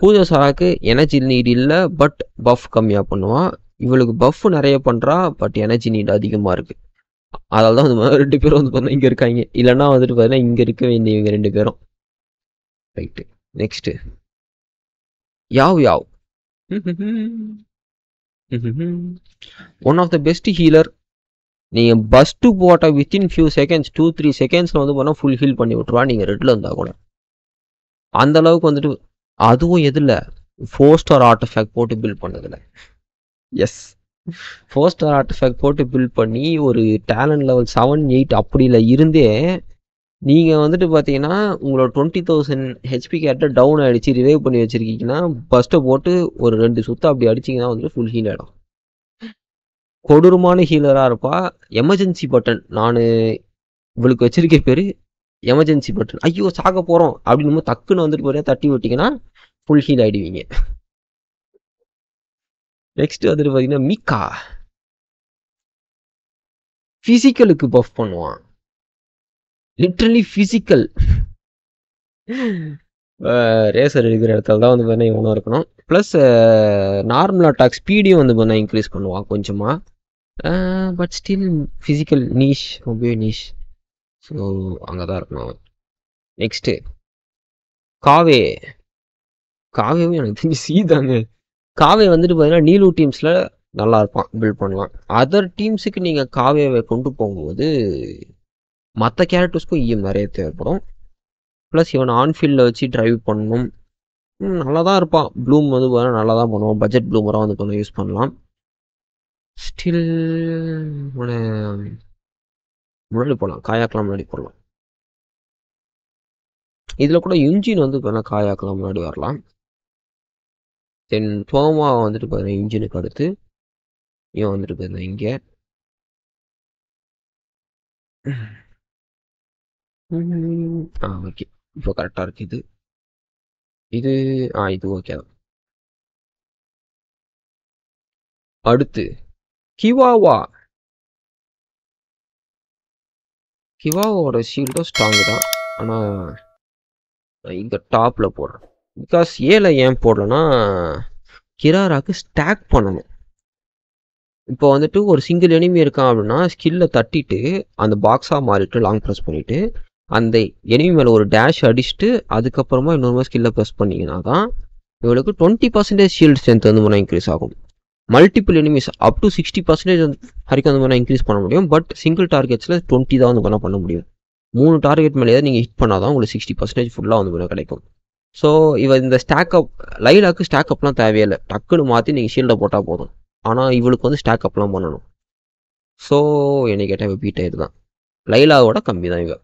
கூஜ சாராக்கு எனர்ஜி நீட் இல்லை பட் பஃப் கம்மியாக பண்ணுவான் இவளுக்கு பஃப் நிறைய பண்ணுறா பட் எனர்ஜி நீட் அதிகமாக இருக்குது அதால் தான் வந்து ரெண்டு பேரும் வந்து பார்த்தீங்கன்னா இங்கே இருக்காங்க இல்லைன்னா வந்துட்டு பார்த்தீங்கன்னா இங்கே இருக்க வேண்டிய இவங்க ரெண்டு பேரும் right next Yaoyao one of the best healer நீங்கள் பஸ்ட்டு போட்டால் within few seconds two three செகண்ட்ஸில் வந்து போனால் ஃபுல் ஹீல் பண்ணி விட்ருவா நீங்கள் ரெட்டில் இருந்தால் கூட அந்த அளவுக்கு வந்துட்டு அதுவும் எதில் ஃபோர் ஸ்டார் ஆர்ட் எஃபெக்ட் போட்டு பில்ட் பண்ணதில் as four star artifact போட்டு பில்ட் பண்ணி ஒரு டேலண்ட் லெவல் செவன் எயிட் அப்படியில் இருந்தே நீங்கள் வந்துட்டு பார்த்தீங்கன்னா உங்களோட டுவெண்ட்டி தௌசண்ட் ஹெச்பி கேட்டால் டவுன் ஆகிடுச்சு ரிவைவ் பண்ணி வச்சுருக்கீங்கன்னா ஃபஸ்ட்டை போட்டு ஒரு ரெண்டு சுத்தம் அப்படி அடிச்சிங்கன்னா வந்துட்டு ஃபுல் ஹீல் ஆகிடும் கொடூரமான ஹீலராக இருப்பா எமர்ஜென்சி பட்டன் நான் இவளுக்கு வச்சிருக்க பேர் எமர்ஜென்சி பட்டன் ஐயோ சாக போகிறோம் அப்படின்னு டக்குன்னு வந்துட்டு போறியா தட்டி விட்டிங்கன்னா ஃபுல் ஹீல் ஆகிடுவீங்க நெக்ஸ்ட் வந்துட்டு பார்த்தீங்கன்னா மிக்கா ஃபிசிக்கலுக்கு பஃப் பண்ணுவான் லிட்ரலி ஃபிசிக்கல் ரேசர் இருக்கிற இடத்துல தான் வந்து பார்த்தீங்கன்னா இவனும் இருக்கணும் ப்ளஸ் நார்மல் அட்டாக் ஸ்பீடையும் வந்து பார்த்தீங்கன்னா இன்க்ரீஸ் பண்ணுவான் கொஞ்சமாக பட் ஸ்டில் ஃபிசிக்கல் நீஷ் ரொம்ப நீஷ் ஸோ அங்கே தான் இருக்கணும் நெக்ஸ்ட்டு காவே காவேவும் எனக்கு தெரிஞ்சு சீ தாங்க காவே வந்துட்டு பார்த்தீங்கன்னா நீலு டீம்ஸில் நல்லா இருப்பான் பில்ட் பண்ணலாம் அதர் டீம்ஸுக்கு நீங்கள் காவேவை கொண்டு போகும்போது மற்ற கேரக்டர்ஸ்க்கும் ஈஎம் நிறைய தேவைப்படும் ப்ளஸ் இவன் ஆன்ஃபீல்டில் வச்சு ட்ரைவ் பண்ணணும் நல்லா தான் இருப்பான் ப்ளூம் வந்து நல்லா தான் பண்ணுவான் பட்ஜெட் ப்ளூமராக வந்து கொஞ்சம் யூஸ் பண்ணலாம் ஸ்டில் முன்னாடி போகலாம் காயாக்கெலாம் முன்னாடி போடலாம் இதில் கூட இன்ஜின் வந்து பார்த்தீங்கன்னா காயாக்கெலாம் முன்னாடி வரலாம் தென் தோமா வந்துட்டு பார்த்தீங்கன்னா இன்ஜினுக்கு அடுத்து இவன் வந்துட்டு பார்த்தீங்கன்னா இங்கே ஆ ஓகே இப்போ கரெக்டாக இருக்குது இது இது ஆ இது ஓகே தான் அடுத்து கிவாவா கிவாவோட ஷீல்டும் ஸ்ட்ராங்கு தான் ஆனால் இங்கே டாப்பில் போடுறேன் பிகாஸ் ஏல ஏன் போடலன்னா கிராராக்கு ஸ்டாக் பண்ணணும் இப்போ வந்துட்டு ஒரு சிங்கிள் எனிமி இருக்கான் அப்படின்னா ஸ்கில்லை தட்டிட்டு அந்த பாக்ஸாக மாறிட்டு லாங் ப்ரெஸ் பண்ணிவிட்டு அந்த எனிமி மேலே ஒரு டேஷ் அடிச்சுட்டு அதுக்கப்புறமா இன்னொரு ஸ்கில்லை ப்ரெஸ் பண்ணிங்கன்னா தான் இவளுக்கு டுவெண்ட்டி பர்சன்டேஜ் ஷீல்டு ஸ்ட்ரென்த் வந்து முறை இன்க்ரீஸ் ஆகும் multiple enemies up to sixty percentage வந்து வரைக்கும் அந்த மாதிரி இன்க்ரீஸ் பண்ண முடியும் பட் சிங்கிள் டார்கெட்ஸில் டுவெண்ட்டி தான் வந்து பண்ண பண்ண முடியும் மூணு டார்கெட் ஏதாவது நீங்கள் ஹிட் பண்ணால் தான் உங்களுக்கு சிக்ஸ்டி பர்சன்டேஜ் ஃபுல்லாக வந்து கிடைக்கும் ஸோ இவ இந்த ஸ்டாக் அப் லைலாக்கு ஸ்டாக் அப்லாம் தேவையில்லை டக்குன்னு மாற்றி நீங்கள் ஷீல்டை போட்டால் போதும் ஆனால் இவளுக்கு வந்து ஸ்டாக் அப்லாம் பண்ணணும் ஸோ என்னை கேட்டால் இப்போ பீட்டை இதுதான் லைலாவோட கம்மி தான் இவள்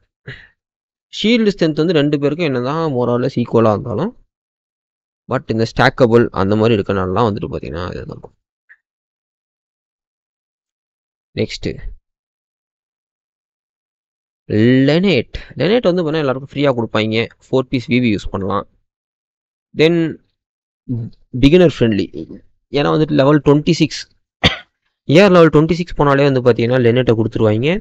ஷீல்டு ஸ்ட்ரென்த் வந்து ரெண்டு பேருக்கும் என்ன தான் மோரலில் ஈக்குவலாக இருந்தாலும் பட் இந்த ஸ்டாக்கபிள் அந்த மாதிரி இருக்கனாலலாம் வந்துட்டு பார்த்தீங்கன்னா இருக்கும் நெக்ஸ்ட்டு லெனேட் லெனேட் வந்து பார்த்தீங்கன்னா எல்லாருக்கும் ஃப்ரீயாக கொடுப்பாங்க ஃபோர் பீஸ் விவி யூஸ் பண்ணலாம் தென் பிகினர் ஃப்ரெண்ட்லி ஏன்னா வந்துட்டு level twenty six or level twenty six போனாலே வந்து பார்த்தீங்கன்னா லெனேட்டை கொடுத்துருவாங்க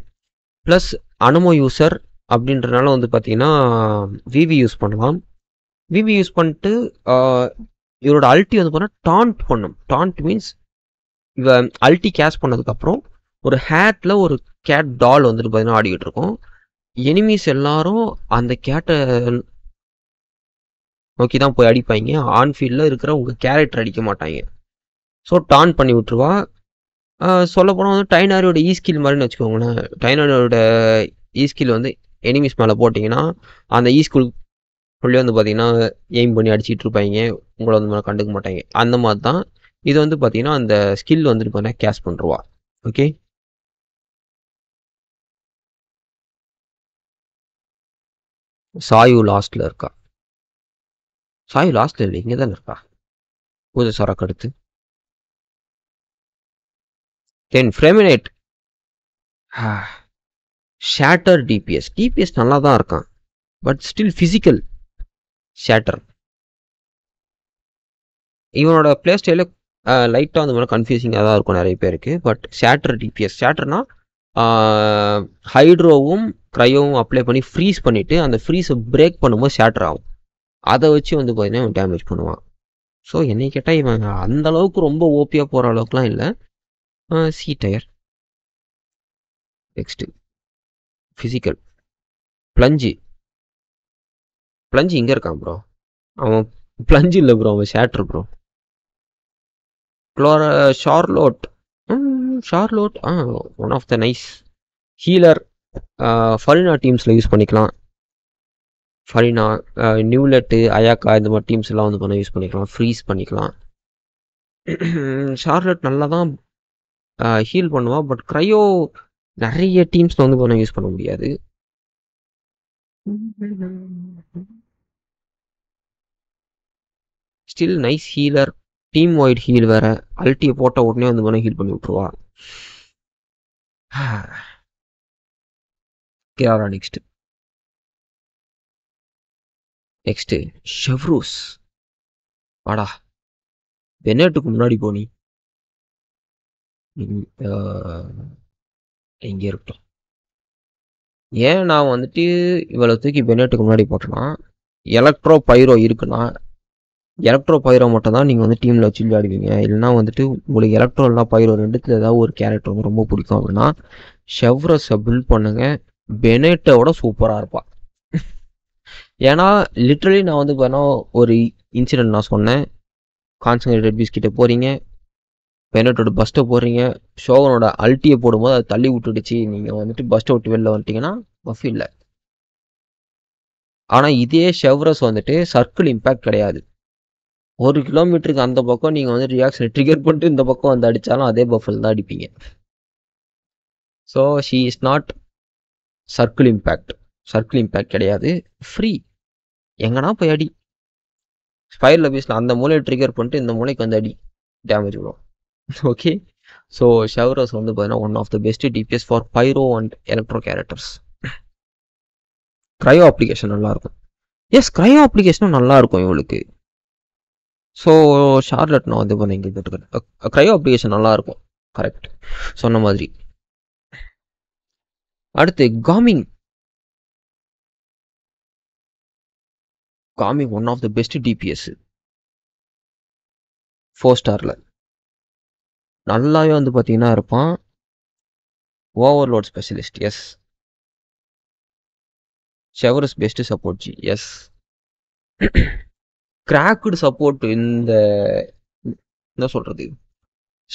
ப்ளஸ் அனுமோ யூசர் அப்படின்றனால வந்து பார்த்தீங்கன்னா விவி யூஸ் பண்ணலாம் விவி யூஸ் பண்ணிட்டு இவரோட அல்டி வந்து பார்த்தீங்கன்னா டான்ட் பண்ணும் டான்ட் மீன்ஸ் இவ அல்டி கேஷ் பண்ணதுக்கப்புறம் ஒரு ஹேட்டில் ஒரு கேட் டால் வந்துட்டு பார்த்தீங்கன்னா ஆடிக்கிட்டு இருக்கும் எனிமீஸ் எல்லாரும் அந்த கேட்டை நோக்கி தான் போய் அடிப்பாங்க ஆன்ஃபீல்டில் இருக்கிற உங்கள் கேரக்டர் அடிக்க மாட்டாங்க ஸோ டான் பண்ணி விட்டுருவா சொல்லப்போனால் வந்து டைனாரியோட ஈஸ்கில் மாதிரின்னு வச்சுக்கோங்களேன் டைனாரியோட ஈஸ்கில் வந்து எனிமிஸ் மேலே போட்டிங்கன்னா அந்த ஈஸ்கூல் உள்ளே வந்து பார்த்தீங்கன்னா எய்ம் பண்ணி அடிச்சுட்டு இருப்பாங்க உங்களை வந்து மேலே கண்டுக்க மாட்டாங்க அந்த மாதிரி தான் இது வந்து பார்த்தீங்கன்னா அந்த ஸ்கில் வந்துட்டு பார்த்தீங்கன்னா கேஷ் பண்ணுறவா ஓகே சாயு லாஸ்டில் இருக்கா சாயு லாஸ்ட்டில் இல்லை இங்கே தானே இருக்கா பூஜை சரக்கு அடுத்து then Freminet shatter DPS DPS நல்லா தான் இருக்கான் பட் ஸ்டில் ஃபிசிக்கல் ஷேட்டர் இவனோட பிளே ஸ்டைல லைட்டாக அந்த மாதிரி கன்ஃபியூசிங்காக தான் இருக்கும் நிறைய பேருக்கு பட் ஷேட்டர் டிபிஎஸ் ஷேட்டர்னா ஹைட்ரோவும் க்ரையோவும் அப்ளை பண்ணி ஃப்ரீஸ் பண்ணிவிட்டு அந்த ஃப்ரீஸை பிரேக் பண்ணும்போது ஷேட்டர் ஆகும் அதை வச்சு வந்து பார்த்தீங்கன்னா இவன் டேமேஜ் பண்ணுவான் ஸோ என்னை கேட்டால் இவன் அந்த அளவுக்கு ரொம்ப ஓப்பியாக போகிற அளவுக்குலாம் இல்லை C tier next physical plunge plunge இங்கே இருக்கான் ப்ரோ அவன் பிளஞ்சு இல்லை ப்ரோ அவன் ஷேட்டர் ப்ரோ க்ளோர Charlotte Charlotte ah one of the nice healer Furina டீம்ஸில் யூஸ் பண்ணிக்கலாம் ஃபரினா நியூலெட்டு அயாக்கா இந்த மாதிரி டீம்ஸ் எல்லாம் வந்து பண்ண யூஸ் பண்ணிக்கலாம் ஃப்ரீஸ் பண்ணிக்கலாம் ஷார்லட் நல்லா தான் ஹீல் பண்ணுவான் பட் க்ரையோ நிறைய டீம்ஸ் வந்து போனால் யூஸ் பண்ண முடியாது still nice healer team wide heal வேற அல்ட்டியை போட்ட உடனே வந்து போனால் ஹீல் பண்ணி விட்டுருவா கேரளா நெக்ஸ்ட் நெக்ஸ்ட் ஷெவ்ரூஸ் வாடா வெனேட்டுக்கு முன்னாடி போனி இங்கே இருக்கட்டும் ஏன் நான் வந்துட்டு இவ்வளோ தூக்கி பெனட்டுக்கு முன்னாடி போட்டேன்னா எலக்ட்ரோ பைரோ இருக்குன்னா எலக்ட்ரோ பைரோ மட்டும் தான் நீங்கள் வந்து டீமில் வச்சு விளையாடுவீங்க இல்லைனா வந்துட்டு உங்களுக்கு எலக்ட்ரோ இல்லை பைரோ ரெண்டுத்தில் ஏதாவது ஒரு கேரக்டர் வந்து ரொம்ப பிடிக்கும் அப்படின்னா ஷெவ்ரஸை பில்ட் பண்ணுங்கள் பெனேட்டோட சூப்பராக இருப்பாள் ஏன்னா லிட்ரலி நான் வந்து பார்த்தீங்கன்னா ஒரு இன்சிடென்ட் நான் சொன்னேன் கான்சன்ட்ரேட்டட் பீஸ் கிட்டே போகிறீங்க பெனட்டோட பஸ்ட்டை போகிறீங்க ஷோகனோட அல்ட்டியை போடும்போது அதை தள்ளி விட்டுடுச்சு நீங்கள் வந்துட்டு பஸ்ட்டை விட்டு வெளில வந்துட்டீங்கன்னா பஃப் இல்லை ஆனால் இதே ஷெவ்ரஸ் வந்துட்டு சர்க்கிள் இம்பேக்ட் கிடையாது ஒரு கிலோமீட்டருக்கு அந்த பக்கம் நீங்கள் வந்து ரியாக்ஷன் ட்ரிகர் பண்ணிட்டு இந்த பக்கம் வந்து அடித்தாலும் அதே பஃபில் தான் அடிப்பீங்க so she is not circle impact circle impact கிடையாது ஃப்ரீ எங்கன்னா போய் அடி ஸ்பைர் லபீஸில் அந்த மூலையை ட்ரிகர் பண்ணிட்டு இந்த மூளைக்கு வந்து அடி டேமேஜ் விடும் ஓகே ஸோ ஷவரஸ் வந்து பார்த்தீங்கன்னா one of the best DPS for pyro and electro characters cryo application நல்லாயிருக்கும் எஸ் க்ரையோ அப்ளிகேஷனும் நல்லாயிருக்கும் இவளுக்கு ஸோ ஷார்லட் நான் வந்து பண்ணி கேட்டுருக்கேன் க்ரையோ அப்ளிகேஷன் நல்லாயிருக்கும் கரெக்ட் சொன்ன மாதிரி அடுத்து coming coming one of the best DPS four ஸ்டாரில் நல்லாவே வந்து பார்த்தீங்கன்னா இருப்பான் overload specialist as Chevreuse best support ஜி எஸ் கிராக்குடு சப்போர்ட் இந்த என்ன சொல்கிறது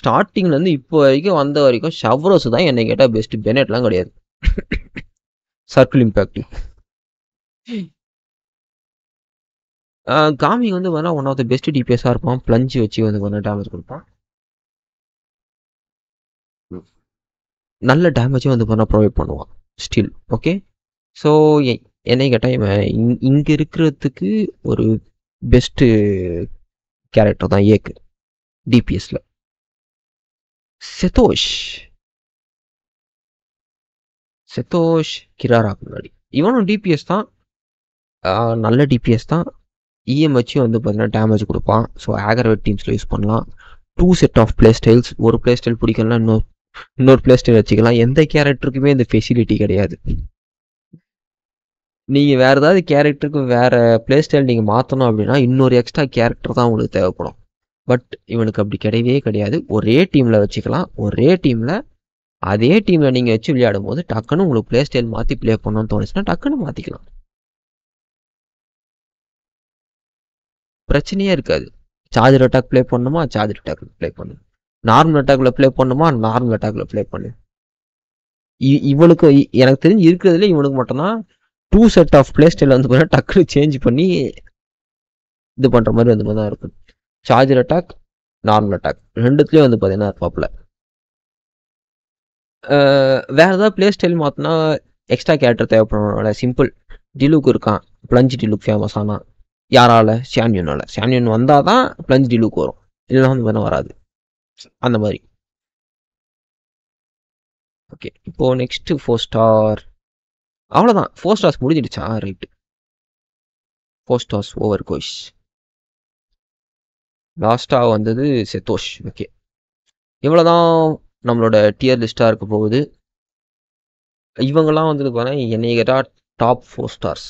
ஸ்டார்டிங்லேருந்து இப்போ வரைக்கும் வந்த வரைக்கும் ஷவரஸ் தான் என்னை கேட்டால் பெஸ்ட் பெனட்லாம் கிடையாது சர்க்கிள் இம்பேக்ட் காமி வந்து பார்த்தீங்கன்னா ஒன் ஆஃப் த பெஸ்ட் டிபிஎஸ்ஸாக இருப்பான் பிளஞ்சு வச்சு வந்து பார்த்தீங்கன்னா டேமேஜ் கொடுப்பான் நல்ல டேமேஜும் வந்து பண்ணால் ப்ரொவைட் பண்ணுவான் ஸ்டில் ஓகே ஸோ என்னை கேட்டால் இவன் இங் இங்கே இருக்கிறதுக்கு ஒரு பெஸ்ட்டு கேரக்டர் தான் ஏக்கு டிபிஎஸில் செதோஷ் செதோஷ் கிராரா முன்னாடி இவனும் டிபிஎஸ் தான் நல்ல டிபிஎஸ் தான் வச்சு e வந்து பார்த்தீங்கன்னா டேமேஜ் கொடுப்பான் ஸோ ஆகர்வேட் டீம்ஸில் யூஸ் பண்ணலாம் two set of play styles ஒரு பிளே ஸ்டைல் பிடிக்கலன்னா இன்னொரு இன்னொரு பிளே ஸ்டோர் வச்சுக்கலாம் எந்த கேரக்டருக்குமே இந்த ஃபெசிலிட்டி கிடையாது நீங்கள் வேறு ஏதாவது கேரக்டருக்கு வேறு பிளே ஸ்டைல் நீங்கள் மாற்றணும் அப்படின்னா இன்னொரு எக்ஸ்ட்ரா கேரக்டர் தான் உங்களுக்கு தேவைப்படும் பட் இவனுக்கு அப்படி கிடையவே கிடையாது ஒரே டீமில் வச்சுக்கலாம் ஒரே டீமில் அதே டீமில் நீங்கள் வச்சு விளையாடும் போது டக்குன்னு உங்களுக்கு பிளே ஸ்டைல் மாற்றி ப்ளே பண்ணணும்னு தோணுச்சுன்னா டக்குன்னு மாற்றிக்கலாம் பிரச்சனையே இருக்காது சார்ஜர் அட்டாக் ப்ளே பண்ணணுமா சார்ஜர் அட்டாக் ப்ளே பண்ணணும் நார்மல் அட்டாக்ல ப்ளே பண்ணுமா நார்மல் அட்டாக்ல ப்ளே பண்ணு இவனுக்கு எனக்கு தெரிஞ்சு இருக்கிறதுல இவனுக்கு மட்டும்தான் two set of play style வந்து டக்குனு சேஞ்ச் பண்ணி இது பண்ணுற மாதிரி வந்து தான் இருக்கும் சார்ஜர் அட்டாக் நார்மல் அட்டாக் ரெண்டுத்துலயும் வந்து பார்த்தீங்கன்னா இருப்பாப்புல வேறு ஏதாவது பிளே ஸ்டைல் மாத்தினா எக்ஸ்ட்ரா கேரக்டர் தேவைப்படும் சிம்பிள் டிலுக் இருக்கான் பிளஞ்சு டிலுக் ஃபேமஸ் ஆனால் யாரால சாம்யூனால் சாம்யூன் வந்தால் தான் டிலுக் வரும் இல்லைன்னா வந்து பார்த்தீங்கன்னா வராது அந்த மாதிரி ஓகே இப்போது நெக்ஸ்ட்டு ஃபோர் ஸ்டார் அவ்வளோதான் ஃபோர் ஸ்டார்ஸ் முடிஞ்சிடுச்சா ரைட்டு ஃபோர் ஸ்டார்ஸ் ஓவர் கோஷ் லாஸ்ட்டாக வந்தது செத்தோஷ் ஓகே இவ்வளோதான் நம்மளோட டியர் லிஸ்ட்டாக இருக்க போகுது இவங்கெல்லாம் வந்துட்டு போனால் என்னை கேட்டால் டாப் ஃபோர் ஸ்டார்ஸ்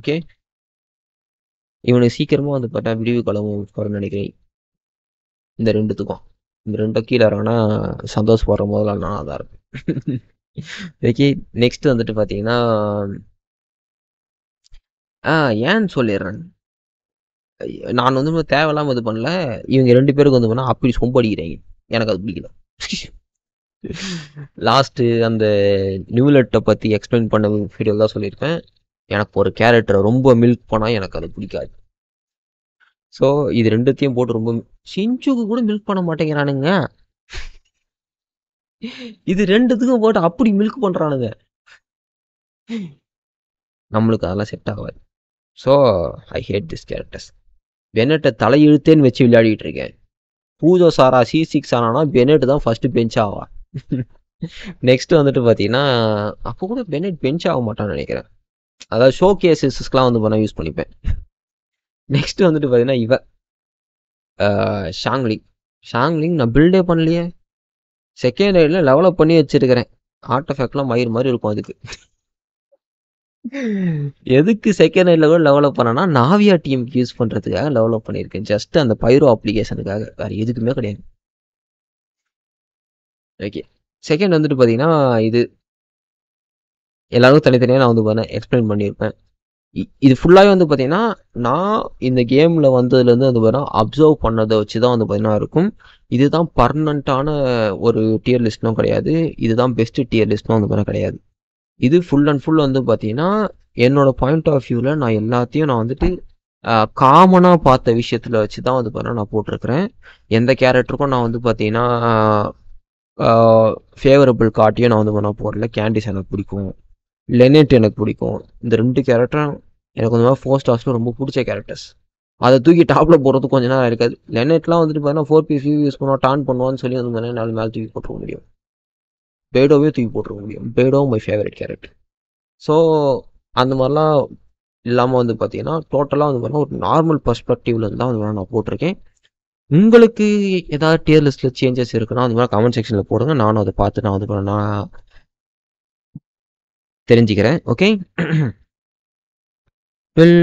ஓகே இவனுக்கு சீக்கிரமாக வந்து பார்த்தா விடிவு கிளம்பும் நினைக்கிறேன் இந்த ரெண்டுத்துக்கும் இந்த ரெண்டு கீழே இறங்கினா சந்தோஷப்படுற முதல்ல நானாக தான் இருப்பேன் ஓகே நெக்ஸ்ட் வந்துட்டு பார்த்தீங்கன்னா ஆ ஏன்னு சொல்லிடுறேன் நான் வந்து தேவையில்லாமல் இது பண்ணல இவங்க ரெண்டு பேருக்கு வந்து பண்ணால் அப்படி சொம்படிக்கிறாங்க எனக்கு அது பிடிக்கல லாஸ்ட்டு அந்த நியூலெட்டை பற்றி எக்ஸ்பிளைன் பண்ண வீடியோ தான் சொல்லியிருக்கேன் எனக்கு ஒரு கேரக்டரை ரொம்ப மில்க் பண்ணால் எனக்கு அது பிடிக்காது ஸோ இது ரெண்டுத்தையும் போட்டு ரொம்ப சிஞ்சுக்கு கூட மில்க் பண்ண மாட்டேங்கிறானுங்க இது ரெண்டுத்துக்கும் போட்டு அப்படி மில்க் பண்ணுறானுங்க நம்மளுக்கு அதெல்லாம் செட் ஆகாது so I hate this characters பெனட்டை தலையெழுத்தேன்னு வச்சு விளையாடிட்டு இருக்கேன் பூஜோ சாரா சி சிக்ஸ் ஆனானா பெனட் தான் ஃபஸ்ட்டு பெஞ்ச் ஆவா நெக்ஸ்ட் வந்துட்டு பார்த்தீங்கன்னா அப்போ கூட பெனட் பெஞ்ச் ஆக மாட்டான்னு நினைக்கிறேன் அதாவது ஷோ கேசஸ்க்கெலாம் வந்து பண்ண யூஸ் பண்ணிப்பேன் நெக்ஸ்ட் வந்துட்டு பார்த்தீங்கன்னா இவ ஷாங்லிங் ஷாங்லிங் நான் பில்டே பண்ணலையே செகண்ட் ஹைடில் லெவலப் பண்ணி வச்சிருக்கிறேன் ஆர்ட் எஃபெக்ட்லாம் மயிர் மாதிரி இருக்கும் அதுக்கு எதுக்கு செகண்ட் ஹைடில் கூட லெவலப் பண்ணனா நாவியா டீமுக்கு யூஸ் பண்ணுறதுக்காக லெவலப் பண்ணியிருக்கேன் ஜஸ்ட் அந்த பைரோ அப்ளிகேஷனுக்காக வேறு எதுக்குமே கிடையாது ஓகே செகண்ட் வந்துட்டு பார்த்தீங்கன்னா இது எல்லாருக்கும் தனித்தனியாக நான் வந்து பண்ண எக்ஸ்பிளைன் பண்ணியிருப்பேன் இது ஃபுல்லாகவே வந்து பார்த்தீங்கன்னா நான் இந்த கேமில் வந்ததுலேருந்து வந்து பார்த்தீங்கன்னா அப்சர்வ் பண்ணதை வச்சு தான் வந்து பார்த்தீங்கன்னா இருக்கும் இதுதான் பர்மனண்ட்டான ஒரு டியர் லிஸ்ட்னும் கிடையாது இதுதான் பெஸ்ட்டு டியர் லிஸ்ட்னும் வந்து பார்த்தீங்கன்னா கிடையாது இது ஃபுல் அண்ட் ஃபுல் வந்து பார்த்தீங்கன்னா என்னோட பாயிண்ட் ஆஃப் வியூவில் நான் எல்லாத்தையும் நான் வந்துட்டு காமனாக பார்த்த விஷயத்தில் வச்சு தான் வந்து பார்த்தீங்கன்னா நான் போட்டிருக்கிறேன் எந்த கேரக்டருக்கும் நான் வந்து பார்த்தீங்கன்னா ஃபேவரபிள் காட்டியும் நான் வந்து நான் போடல கேண்டிஸ் எனக்கு பிடிக்கும் லெனட் எனக்கு பிடிக்கும் இந்த ரெண்டு கேரக்டரும் எனக்கு கொஞ்சமாக ஃபோர் ஸ்டார்ஸ்னு ரொம்ப பிடிச்ச கேரக்டர்ஸ் அதை தூக்கி டாப்பில் போகிறது கொஞ்ச நேரம் இருக்காது லெனெட்லாம் வந்துட்டு பார்த்தீங்கன்னா ஃபோர் பி யூஸ் பண்ணுவோம் டான் பண்ணுவான்னு சொல்லி வந்து பார்த்தீங்கன்னா நாலு மேலே தூக்கி போட்டுருக்க முடியும் பேடோவே தூக்கி போட்டுருக்க முடியும் பேடோ மை ஃபேவரட் கேரக்டர் ஸோ அந்த மாதிரிலாம் இல்லாமல் வந்து பார்த்தீங்கன்னா டோட்டலாக வந்து பார்த்தீங்கன்னா ஒரு நார்மல் பர்ஸ்பெக்டிவ்லேருந்து தான் நான் போட்டிருக்கேன் உங்களுக்கு ஏதாவது டியர் லிஸ்ட்டில் சேஞ்சஸ் இருக்குன்னா அது மாதிரி கமெண்ட் செக்ஷனில் போடுங்க நானும் அதை பார்த்து நான் வந்து நான் தெரிஞ்சுக்கிறேன் okay well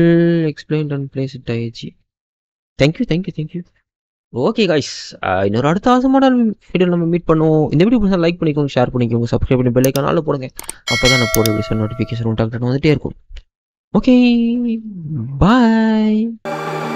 explain and plays it ஆயிடுச்சு thank you thank you thank you okay guys இன்னொரு அடுத்த ஆசமான வீடியோ நம்ம மீட் பண்ணுவோம் இந்த வீடியோ பிடிச்சா லைக் பண்ணிக்கோங்க ஷேர் பண்ணிக்கோங்க சப்ஸ்கிரைப் பண்ணி பெல் ஐக்கானாலும் போடுங்க அப்போ தான் நான் போடுற வீடியோ நோட்டிஃபிகேஷன் உண்டாக்கிட்டு வந்துகிட்டே இருக்கும் ஓகே பாய்